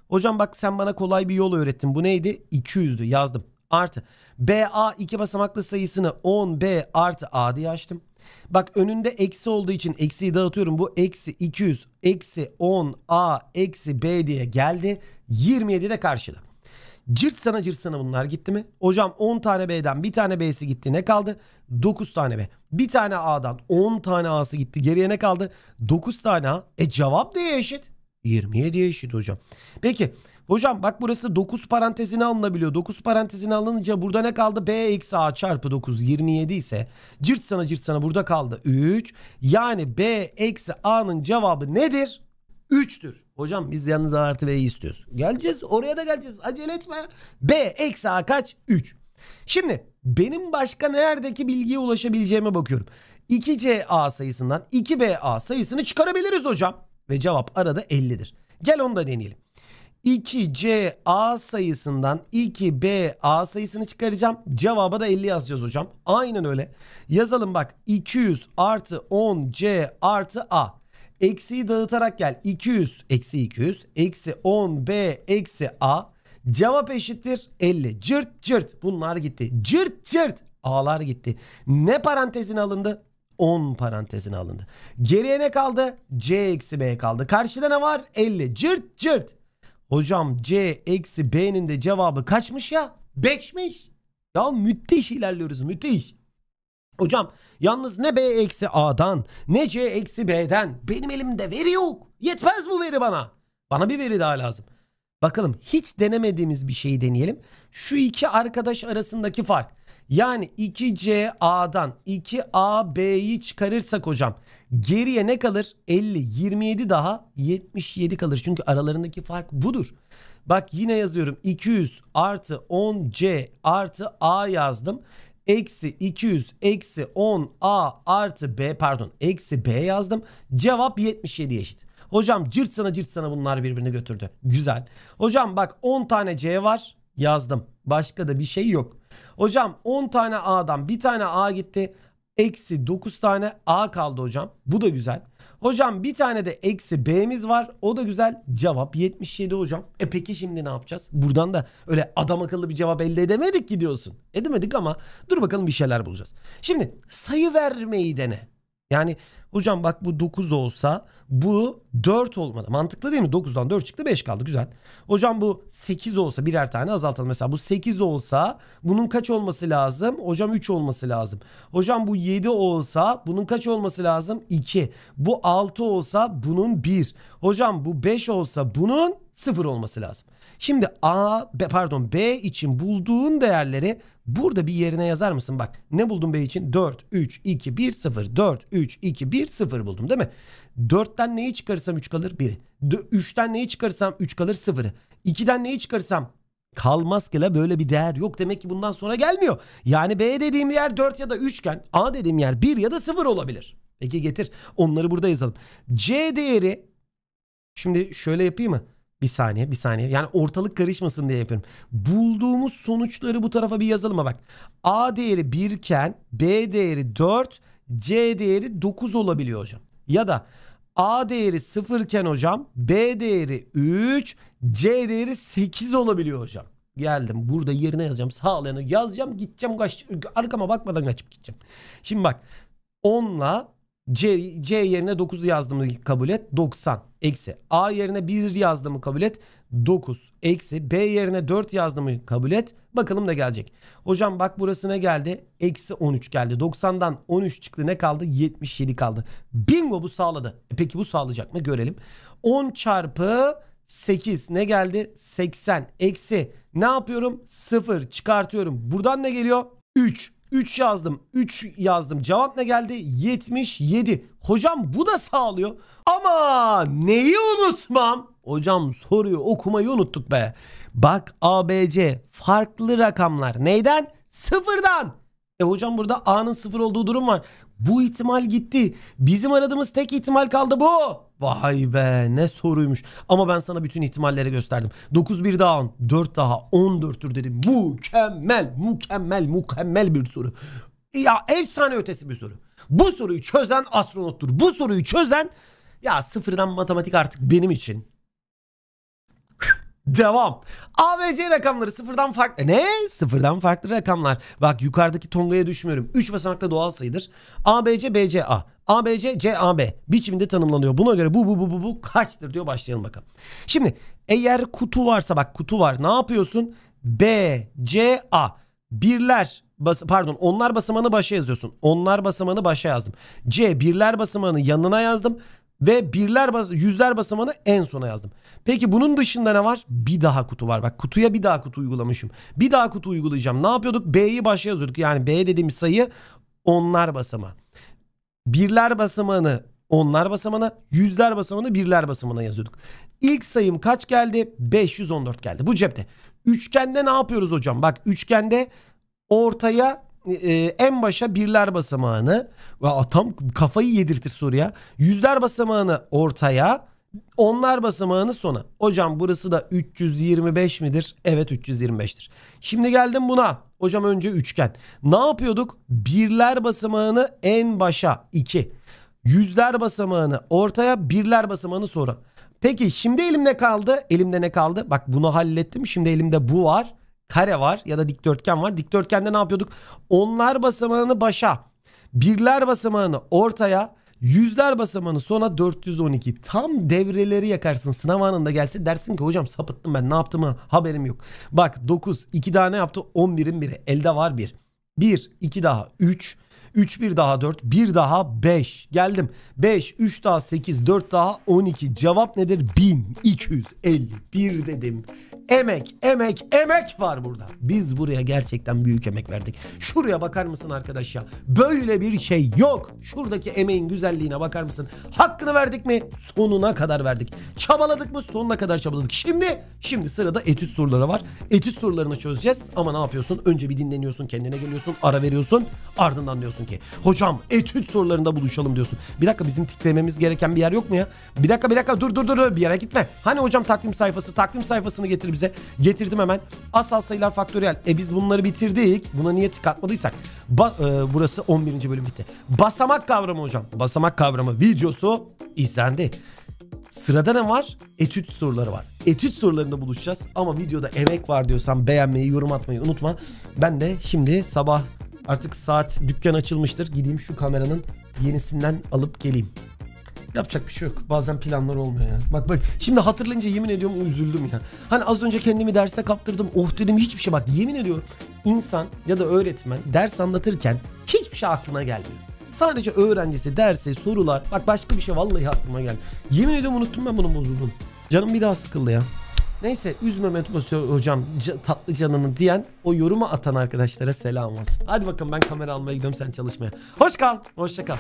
Hocam bak sen bana kolay bir yol öğrettin. Bu neydi? 200'dü yazdım. Artı. BA iki basamaklı sayısını 10B artı A diye açtım. Bak önünde eksi olduğu için eksiyi dağıtıyorum. Bu eksi 200 eksi 10A eksi B diye geldi. 27 de karşıda. Cırt sana cırt sana bunlar gitti mi? Hocam 10 tane B'den bir tane B'si gitti ne kaldı? 9 tane B. Bir tane A'dan 10 tane A'sı gitti geriye ne kaldı? 9 tane A. E cevap neye eşit? diye eşit hocam. Peki hocam bak burası 9 parantezine alınabiliyor. 9 parantezine alınınca burada ne kaldı? B eksi A çarpı 9 27 ise cırt sana cırt sana burada kaldı 3. Yani B eksi A'nın cevabı nedir? 3'tür. Hocam biz yalnız A artı B'yi istiyoruz. Geleceğiz oraya da geleceğiz. Acele etme. B eksi A kaç? 3. Şimdi benim başka neredeki bilgiye ulaşabileceğime bakıyorum. 2 c a sayısından 2 b a sayısını çıkarabiliriz hocam. Ve cevap arada 50'dir. Gel onu da deneyelim. 2 c a sayısından 2 b a sayısını çıkaracağım. Cevaba da 50 yazacağız hocam. Aynen öyle. Yazalım bak 200 artı 10C artı A. Eksiyi dağıtarak gel. 200 eksi 200 eksi 10 B eksi A. Cevap eşittir 50. Cırt cırt bunlar gitti. Cırt cırt A'lar gitti. Ne parantezine alındı? 10 parantezine alındı. Geriye ne kaldı? C eksi B kaldı. Karşıda ne var? 50. Cırt cırt. Hocam C eksi B'nin de cevabı kaçmış ya? 5'miş. Ya müthiş ilerliyoruz müthiş. Hocam yalnız ne B eksi A'dan ne C eksi B'den benim elimde veri yok. Yetmez bu veri bana. Bana bir veri daha lazım. Bakalım hiç denemediğimiz bir şeyi deneyelim. Şu iki arkadaş arasındaki fark. Yani 2C A'dan 2A B'yi çıkarırsak hocam geriye ne kalır? 50, 27 daha 77 kalır. Çünkü aralarındaki fark budur. Bak yine yazıyorum 200 artı 10C artı A yazdım eksi 200 eksi 10 A artı B pardon eksi B yazdım. Cevap 77 eşit. Hocam cırt sana cırt sana bunlar birbirini götürdü. Güzel. Hocam bak 10 tane C var yazdım. Başka da bir şey yok. Hocam 10 tane A'dan bir tane A gitti. Eksi 9 tane A kaldı hocam. Bu da güzel. Hocam bir tane de eksi B'miz var. O da güzel. Cevap 77 hocam. E peki şimdi ne yapacağız? Buradan da öyle adam akıllı bir cevap elde edemedik ki diyorsun. Edemedik ama dur bakalım bir şeyler bulacağız. Şimdi sayı vermeyi dene. Yani Hocam bak bu 9 olsa bu 4 olmalı. Mantıklı değil mi? 9'dan 4 çıktı 5 kaldı güzel. Hocam bu 8 olsa birer tane azaltalım. Mesela bu 8 olsa bunun kaç olması lazım? Hocam 3 olması lazım. Hocam bu 7 olsa bunun kaç olması lazım? 2. Bu 6 olsa bunun 1. Hocam bu 5 olsa bunun 0 olması lazım. Şimdi A B, pardon B için bulduğun değerleri burada bir yerine yazar mısın? Bak ne buldum B için? 4 3 2 1 0 4 3 2 1 0 buldum değil mi? 4'ten neyi çıkarırsam 3 kalır? 1. 3'ten neyi çıkarırsam 3 kalır 0. 2'den neyi çıkarırsam kalmaz ki la böyle bir değer yok demek ki bundan sonra gelmiyor. Yani B dediğim yer 4 ya da 3 iken A dediğim yer 1 ya da 0 olabilir. Peki getir onları burada yazalım. C değeri şimdi şöyle yapayım mı? Bir saniye bir saniye. Yani ortalık karışmasın diye yapıyorum. Bulduğumuz sonuçları bu tarafa bir yazalım bak. A değeri 1 iken B değeri 4, C değeri 9 olabiliyor hocam. Ya da A değeri 0 iken hocam B değeri 3, C değeri 8 olabiliyor hocam. Geldim burada yerine yazacağım. Sağlayanı yazacağım gideceğim kaç, arkama bakmadan kaçıp gideceğim. Şimdi bak 10 C, C yerine 9 yazdığımı kabul et 90 eksi. A yerine 1 yazdığımı kabul et 9 eksi. B yerine 4 yazdığımı kabul et. Bakalım ne gelecek. Hocam bak burası ne geldi? Eksi 13 geldi. 90'dan 13 çıktı ne kaldı? 77 kaldı. Bingo bu sağladı. E peki bu sağlayacak mı görelim. 10 çarpı 8 ne geldi? 80 eksi. Ne yapıyorum? 0 çıkartıyorum. Buradan ne geliyor? 3. 3 yazdım. 3 yazdım. Cevap ne geldi? 77. Hocam bu da sağlıyor. Ama neyi unutmam? Hocam soruyu okumayı unuttuk be. Bak ABC farklı rakamlar. Neyden? Sıfırdan. E hocam burada A'nın sıfır olduğu durum var. Bu ihtimal gitti. Bizim aradığımız tek ihtimal kaldı bu. Vay be ne soruymuş. Ama ben sana bütün ihtimalleri gösterdim. 9 bir daha 10, 4 daha 14'tür dedim. Mükemmel, mükemmel, mükemmel bir soru. Ya efsane ötesi bir soru. Bu soruyu çözen astronottur. Bu soruyu çözen ya sıfırdan matematik artık benim için Devam. ABC rakamları sıfırdan farklı. E ne? Sıfırdan farklı rakamlar. Bak yukarıdaki tongaya düşmüyorum. 3 basamakta doğal sayıdır. ABC, BC, A. ABC, C, C, A, B. Biçiminde tanımlanıyor. Buna göre bu, bu, bu, bu, bu kaçtır diyor. Başlayalım bakalım. Şimdi eğer kutu varsa bak kutu var. Ne yapıyorsun? B, C, A. Birler bas pardon onlar basamağını başa yazıyorsun. Onlar basamağını başa yazdım. C birler basamağını yanına yazdım. Ve birler bas yüzler basamağını en sona yazdım. Peki bunun dışında ne var? Bir daha kutu var. Bak kutuya bir daha kutu uygulamışım. Bir daha kutu uygulayacağım. Ne yapıyorduk? B'yi başa yazıyorduk. Yani B dediğimiz sayı onlar basamağı. Birler basamağını onlar basamağına, yüzler basamağını birler basamağına yazıyorduk. İlk sayım kaç geldi? 514 geldi. Bu cepte. Üçgende ne yapıyoruz hocam? Bak üçgende ortaya e, en başa birler basamağını tam kafayı yedirtir soruya. Yüzler basamağını ortaya onlar basamağını sona. Hocam burası da 325 midir? Evet 325'tir. Şimdi geldim buna. Hocam önce üçgen. Ne yapıyorduk? Birler basamağını en başa 2. Yüzler basamağını ortaya birler basamağını sonra. Peki şimdi elimde kaldı. Elimde ne kaldı? Bak bunu hallettim. Şimdi elimde bu var. Kare var ya da dikdörtgen var. Dikdörtgende ne yapıyorduk? Onlar basamağını başa. Birler basamağını ortaya Yüzler basamağını sona 412. Tam devreleri yakarsın. Sınav anında gelse dersin ki hocam sapıttım ben ne yaptım haberim yok. Bak 9 2 daha ne yaptı? 11'in biri. Elde var 1. 1 2 daha 3 3 1 daha 4 1 daha 5 geldim 5 3 daha 8 4 daha 12 cevap nedir 1251 dedim Emek, emek, emek var burada. Biz buraya gerçekten büyük emek verdik. Şuraya bakar mısın arkadaş ya? Böyle bir şey yok. Şuradaki emeğin güzelliğine bakar mısın? Hakkını verdik mi? Sonuna kadar verdik. Çabaladık mı? Sonuna kadar çabaladık. Şimdi, şimdi sırada etüt soruları var. Etüt sorularını çözeceğiz ama ne yapıyorsun? Önce bir dinleniyorsun, kendine geliyorsun, ara veriyorsun. Ardından diyorsun ki, hocam etüt sorularında buluşalım diyorsun. Bir dakika bizim tiklememiz gereken bir yer yok mu ya? Bir dakika bir dakika dur dur dur bir yere gitme. Hani hocam takvim sayfası, takvim sayfasını getir bize önümüze. Getirdim hemen. Asal sayılar faktöriyel. E biz bunları bitirdik. Buna niye tık atmadıysak. Ba e, burası 11. bölüm bitti. Basamak kavramı hocam. Basamak kavramı videosu izlendi. Sırada ne var? Etüt soruları var. Etüt sorularında buluşacağız ama videoda emek var diyorsan beğenmeyi, yorum atmayı unutma. Ben de şimdi sabah artık saat dükkan açılmıştır. Gideyim şu kameranın yenisinden alıp geleyim. Yapacak bir şey yok. Bazen planlar olmuyor ya. Bak bak şimdi hatırlayınca yemin ediyorum üzüldüm ya. Hani az önce kendimi derse kaptırdım. Of dedim hiçbir şey. Bak yemin ediyorum insan ya da öğretmen ders anlatırken hiçbir şey aklına gelmiyor. Sadece öğrencisi, dersi, sorular. Bak başka bir şey vallahi aklıma gel. Yemin ediyorum unuttum ben bunu bozulduğunu. Canım bir daha sıkıldı ya. Neyse üzme Mehmet hocam tatlı canını diyen o yoruma atan arkadaşlara selam olsun. Hadi bakalım ben kamera almaya gidiyorum sen çalışmaya. Hoş kal. Hoşça kal.